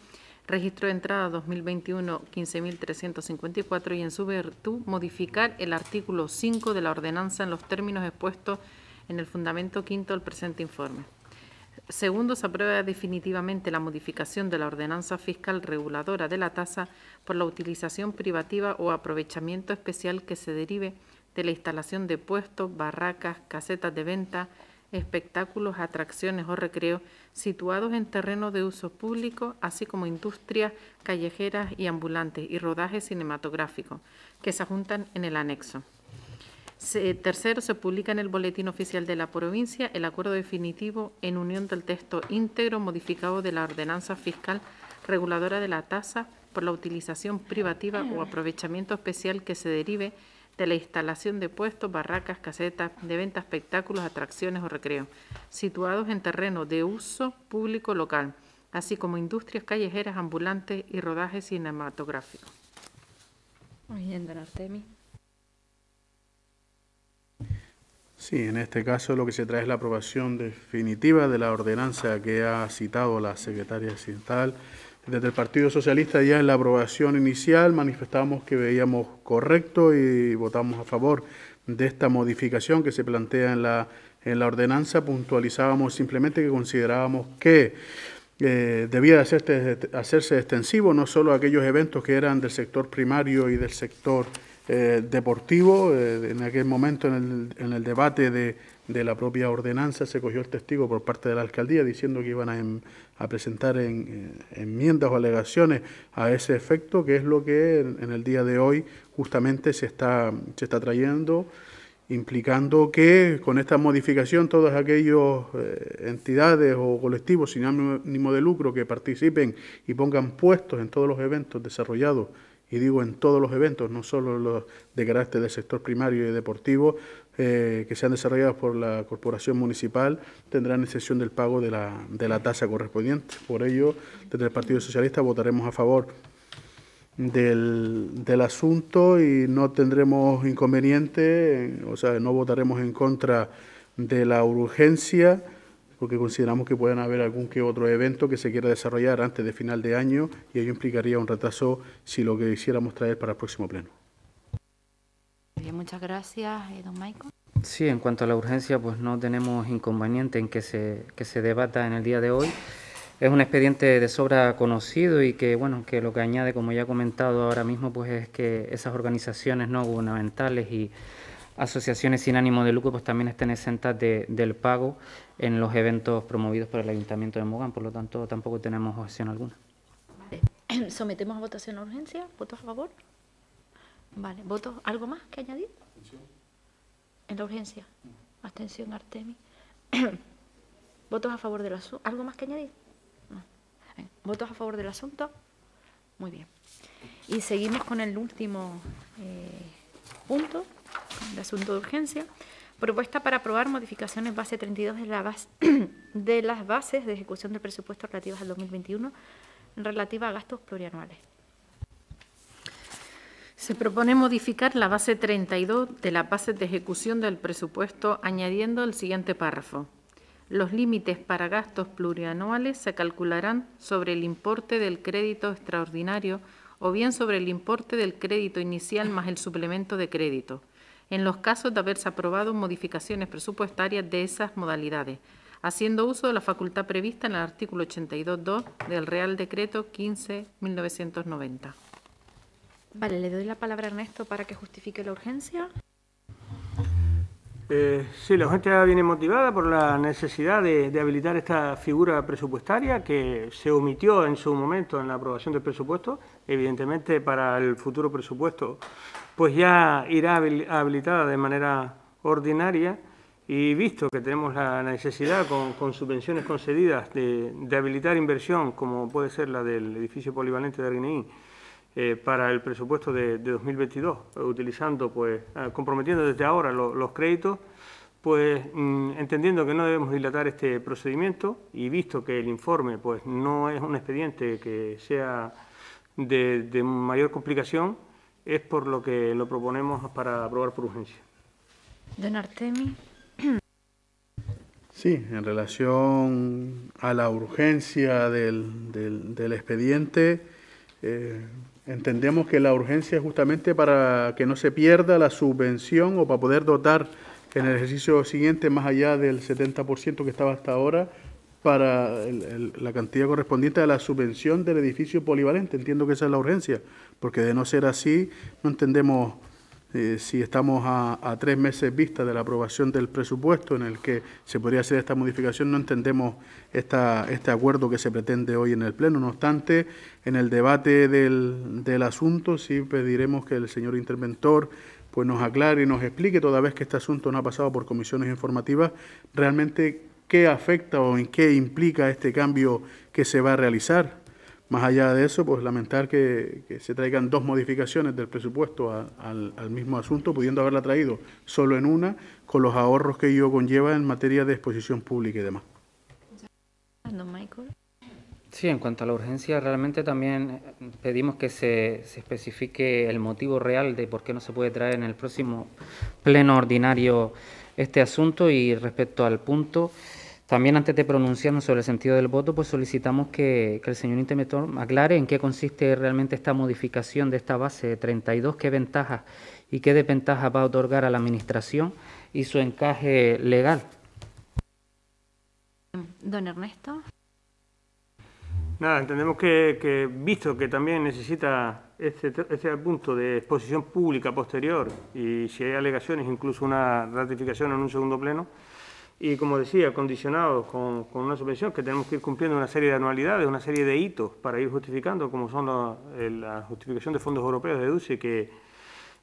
[SPEAKER 2] registro de entrada 2021 15.354 y en su virtud modificar el artículo 5 de la ordenanza en los términos expuestos en el fundamento quinto del presente informe. Segundo, se aprueba definitivamente la modificación de la ordenanza fiscal reguladora de la tasa por la utilización privativa o aprovechamiento especial que se derive de la instalación de puestos, barracas, casetas de venta, espectáculos, atracciones o recreos situados en terrenos de uso público, así como industrias callejeras y ambulantes y rodajes cinematográficos que se juntan en el anexo. tercero, se publica en el Boletín Oficial de la Provincia el acuerdo definitivo en unión del texto íntegro modificado de la ordenanza fiscal reguladora de la tasa por la utilización privativa o aprovechamiento especial que se derive de la instalación de puestos, barracas, casetas de venta, espectáculos, atracciones o recreos, situados en terreno de uso público local, así como industrias callejeras, ambulantes y rodaje cinematográficos.
[SPEAKER 1] don Artemi.
[SPEAKER 3] Sí, en este caso lo que se trae es la aprobación definitiva de la ordenanza que ha citado la secretaria accidental. Desde el Partido Socialista ya en la aprobación inicial manifestamos que veíamos correcto y votamos a favor de esta modificación que se plantea en la, en la ordenanza. Puntualizábamos simplemente que considerábamos que eh, debía hacerse, hacerse extensivo no solo aquellos eventos que eran del sector primario y del sector eh, deportivo. Eh, en aquel momento en el, en el debate de, de la propia ordenanza se cogió el testigo por parte de la alcaldía diciendo que iban a, em, presentar en, eh, enmiendas o alegaciones a ese efecto, que es lo que en, el día de hoy justamente se está, se está trayendo, implicando que con esta modificación todas aquellas eh, entidades o colectivos sin ánimo de lucro que participen y pongan puestos en todos los eventos desarrollados y digo en todos los eventos, no solo los de carácter del sector primario y deportivo, eh, que sean desarrollados por la corporación municipal, tendrán excepción del pago de la, tasa correspondiente. Por ello, desde el Partido Socialista votaremos a favor del, del, asunto y no tendremos inconveniente, o sea, no votaremos en contra de la urgencia porque consideramos que puedan haber algún que otro evento que se quiera desarrollar antes de final de año y ello implicaría un retraso si lo que quisiéramos traer para el próximo pleno.
[SPEAKER 1] muchas gracias, eh, don Michael.
[SPEAKER 4] Sí, en cuanto a la urgencia, pues no tenemos inconveniente en que se, se debata en el día de hoy. Es un expediente de sobra conocido y que, bueno, que lo que añade, como ya he comentado ahora mismo, pues es que esas organizaciones no gubernamentales y asociaciones sin ánimo de lucro pues también estén exentas del pago en los eventos promovidos por el Ayuntamiento de Mogán, por lo tanto tampoco tenemos objeción alguna.
[SPEAKER 1] <clears throat> Sometemos a votación a urgencia. ¿Votos a favor? Vale. ¿Votos? ¿Algo más que añadir? En la urgencia. Atención, Artemis. <clears throat> ¿Votos a favor del asunto? ¿Algo más que añadir? ¿Votos a favor del asunto? Muy bien. Y seguimos con el último eh, punto, el asunto de urgencia. Propuesta para aprobar modificaciones base 32 de, <clears throat> de las bases de ejecución del presupuesto relativas al 2021 relativa a gastos plurianuales.
[SPEAKER 2] Se propone modificar la base 32 de las bases de ejecución del presupuesto añadiendo el siguiente párrafo. Los límites para gastos plurianuales se calcularán sobre el importe del crédito extraordinario o bien sobre el importe del crédito inicial más el suplemento de crédito en los casos de haberse aprobado modificaciones presupuestarias de esas modalidades, haciendo uso de la facultad prevista en el artículo 82.2 del Real Decreto 15.1990.
[SPEAKER 1] Vale, le doy la palabra a Ernesto para que justifique la urgencia.
[SPEAKER 5] Eh, sí, la gente viene motivada por la necesidad de, de, habilitar esta figura presupuestaria que se omitió en su momento en la aprobación del presupuesto. Evidentemente, para el futuro presupuesto pues ya irá habilitada de manera ordinaria y visto que tenemos la necesidad con, subvenciones concedidas de, habilitar inversión, como puede ser la del edificio polivalente de Arguineguín, eh, para el presupuesto de, 2022, utilizando, pues, ah, comprometiendo desde ahora los créditos, pues mm, entendiendo que no debemos dilatar este procedimiento y visto que el informe pues, no es un expediente que sea de mayor complicación, es por lo que lo proponemos para aprobar por urgencia.
[SPEAKER 1] Don Artemi.
[SPEAKER 3] Sí, en relación a la urgencia del, expediente, eh, entendemos que la urgencia es justamente para que no se pierda la subvención o para poder dotar en el ejercicio siguiente, más allá del 70% que estaba hasta ahora, para la cantidad correspondiente a la subvención del edificio polivalente. Entiendo que esa es la urgencia, porque de no ser así, no entendemos eh, si estamos a, tres meses vista de la aprobación del presupuesto en el que se podría hacer esta modificación, no entendemos esta, este acuerdo que se pretende hoy en el Pleno. No obstante, en el debate del, asunto sí pediremos que el señor interventor pues nos aclare y nos explique, toda vez que este asunto no ha pasado por comisiones informativas, realmente qué afecta o en qué implica este cambio que se va a realizar. Más allá de eso, pues lamentar que, se traigan dos modificaciones del presupuesto al, mismo asunto, pudiendo haberla traído solo en una, con los ahorros que ello conlleva en materia de exposición pública y demás.
[SPEAKER 4] Sí, en cuanto a la urgencia, realmente también eh, pedimos que se, se especifique el motivo real de por qué no se puede traer en el próximo pleno ordinario este asunto y respecto al punto... También antes de pronunciarnos sobre el sentido del voto, pues solicitamos que, el señor interventor aclare en qué consiste realmente esta modificación de esta base de 32, qué ventajas y qué desventajas va a otorgar a la Administración y su encaje legal.
[SPEAKER 1] Don Ernesto.
[SPEAKER 5] Nada, entendemos que, visto que también necesita este, este punto de exposición pública posterior y si hay alegaciones, incluso una ratificación en un segundo pleno, y como decía, condicionados con, con, una subvención que tenemos que ir cumpliendo una serie de anualidades, una serie de hitos para ir justificando, como son la, eh, justificación de fondos europeos de DUCI, que,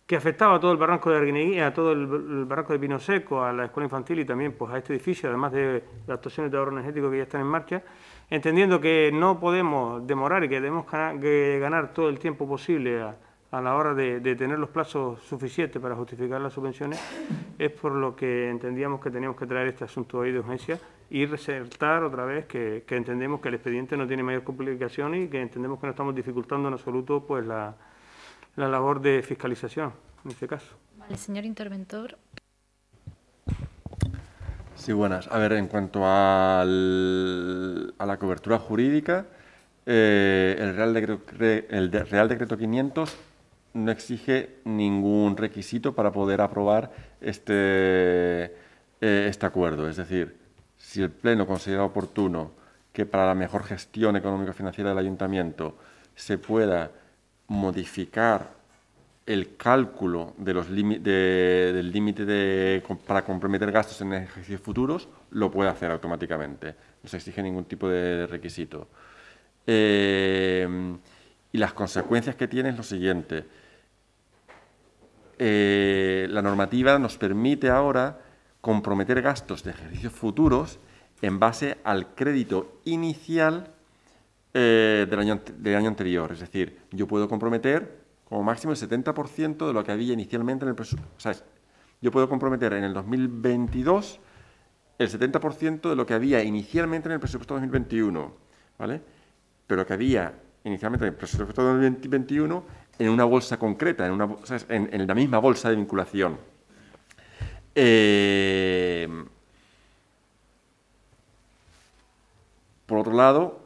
[SPEAKER 5] que afectaba a todo el barranco de Arguineguía, a todo el, barranco de Pino Seco, a la escuela infantil y también pues, a este edificio, además de las actuaciones de ahorro energético que ya están en marcha, entendiendo que no podemos demorar y que debemos ganar todo el tiempo posible a a la hora de, tener los plazos suficientes para justificar las subvenciones, es por lo que entendíamos que teníamos que traer este asunto hoy de urgencia y resaltar otra vez que, entendemos que el expediente no tiene mayor complicación y que entendemos que no estamos dificultando en absoluto pues la, labor de fiscalización en este caso.
[SPEAKER 1] Vale, señor interventor.
[SPEAKER 7] Sí, buenas. A ver, en cuanto a la cobertura jurídica, eh, el, Real Decreto, el Real Decreto 500 no exige ningún requisito para poder aprobar este, eh, este acuerdo. Es decir, si el Pleno considera oportuno que para la mejor gestión económica financiera del ayuntamiento se pueda modificar el cálculo de los del límite de, para comprometer gastos en ejercicios futuros lo puede hacer automáticamente. No se exige ningún tipo de requisito. Eh, y las consecuencias que tiene es lo siguiente. Eh, la normativa nos permite ahora comprometer gastos de ejercicios futuros en base al crédito inicial eh, del, año, del año anterior. Es decir, yo puedo comprometer como máximo el 70% de lo que había inicialmente en el presupuesto. O sea, yo puedo comprometer en el 2022 el 70% de lo que había inicialmente en el presupuesto 2021, ¿vale? Pero que había inicialmente en el presupuesto 2021 en una bolsa concreta, en, una, en, la misma bolsa de vinculación. Eh, por otro lado,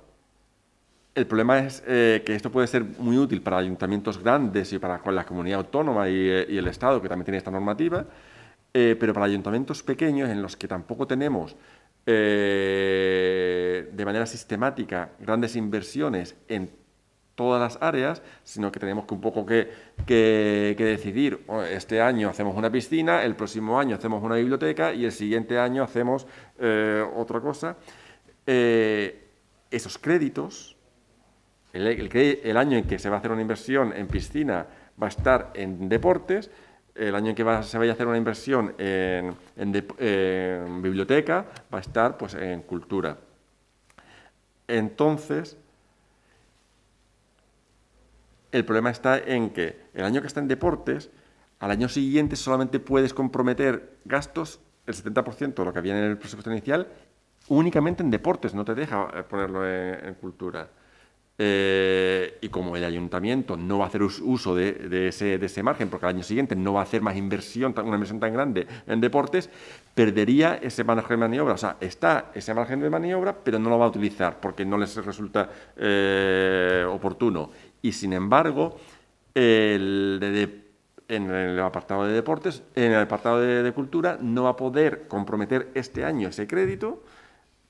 [SPEAKER 7] el problema es eh, que esto puede ser muy útil para ayuntamientos grandes y para la comunidad autónoma eh, y, el Estado, que también tiene esta normativa, pero para ayuntamientos pequeños en los que tampoco tenemos de manera sistemática grandes inversiones en todas las áreas, sino que tenemos que un poco que, que, decidir, oh, este año hacemos una piscina, el próximo año hacemos una biblioteca y el siguiente año hacemos eh, otra cosa. Eh, esos créditos, el, año en que se va a hacer una inversión en piscina va a estar en deportes, el año en que se vaya a hacer una inversión en, biblioteca va a estar pues, en cultura. Entonces, el problema está en que el año que está en deportes, al año siguiente solamente puedes comprometer gastos, el 70% de lo que había en el presupuesto inicial, únicamente en deportes, no te deja eh, ponerlo en, cultura. Eh, y como el ayuntamiento no va a hacer uso de, ese, margen, porque al año siguiente no va a hacer más inversión, una inversión tan grande en deportes, perdería ese margen de maniobra. O sea, está ese margen de maniobra, pero no lo va a utilizar porque no les resulta eh, oportuno y sin embargo, en el apartado de deportes, en el apartado de, cultura, no va a poder comprometer este año ese crédito,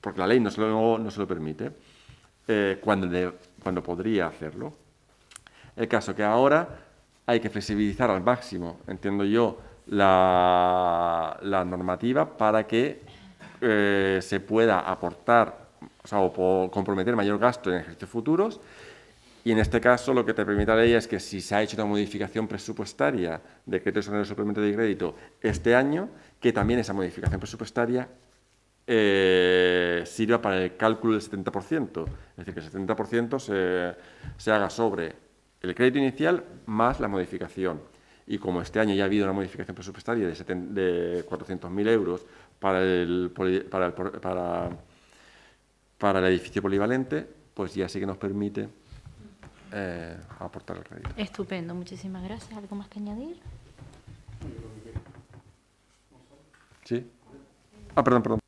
[SPEAKER 7] porque la ley no se lo, no lo permite, eh, cuando, cuando podría hacerlo. El caso que ahora hay que flexibilizar al máximo, entiendo yo, la, normativa para que eh, se pueda aportar o comprometer mayor gasto en ejercicios futuros y en este caso lo que te permite la es que si se ha hecho una modificación presupuestaria, de crédito sobre el suplemento de crédito, este año, que también esa modificación presupuestaria eh, sirva para el cálculo del 70%. Es decir, que el 70% se, haga sobre el crédito inicial más la modificación. Y como este año ya ha habido una modificación presupuestaria de, de 400.000 euros para el, para, para, para el edificio polivalente, pues ya sí que nos permite a eh, aportar el crédito.
[SPEAKER 1] Estupendo, muchísimas gracias. ¿Algo más que añadir?
[SPEAKER 7] Sí. Ah, perdón, perdón.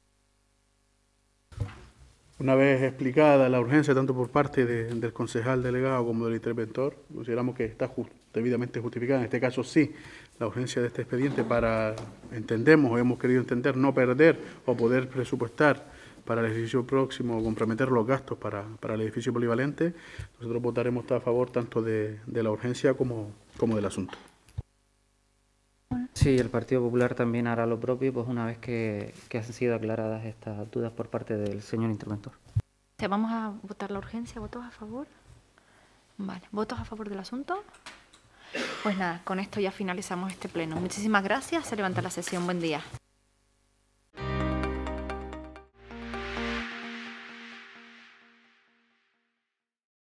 [SPEAKER 7] Una
[SPEAKER 3] vez explicada la urgencia tanto por parte del concejal delegado como del interventor, consideramos que está debidamente justificada, en este caso sí, la urgencia de este expediente para, entendemos o hemos querido entender, no perder o poder presupuestar para el edificio próximo comprometer los gastos para, para, el edificio polivalente, nosotros votaremos a favor tanto de, de la urgencia como, como del asunto. Sí, el Partido Popular también
[SPEAKER 4] hará lo propio, pues una vez que, que han sido aclaradas estas dudas por parte del señor
[SPEAKER 3] interventor.
[SPEAKER 1] Vamos a votar la urgencia, votos a favor. Vale, votos a favor del asunto. Pues nada, con esto ya finalizamos este pleno. Muchísimas gracias, se levanta la sesión, buen día.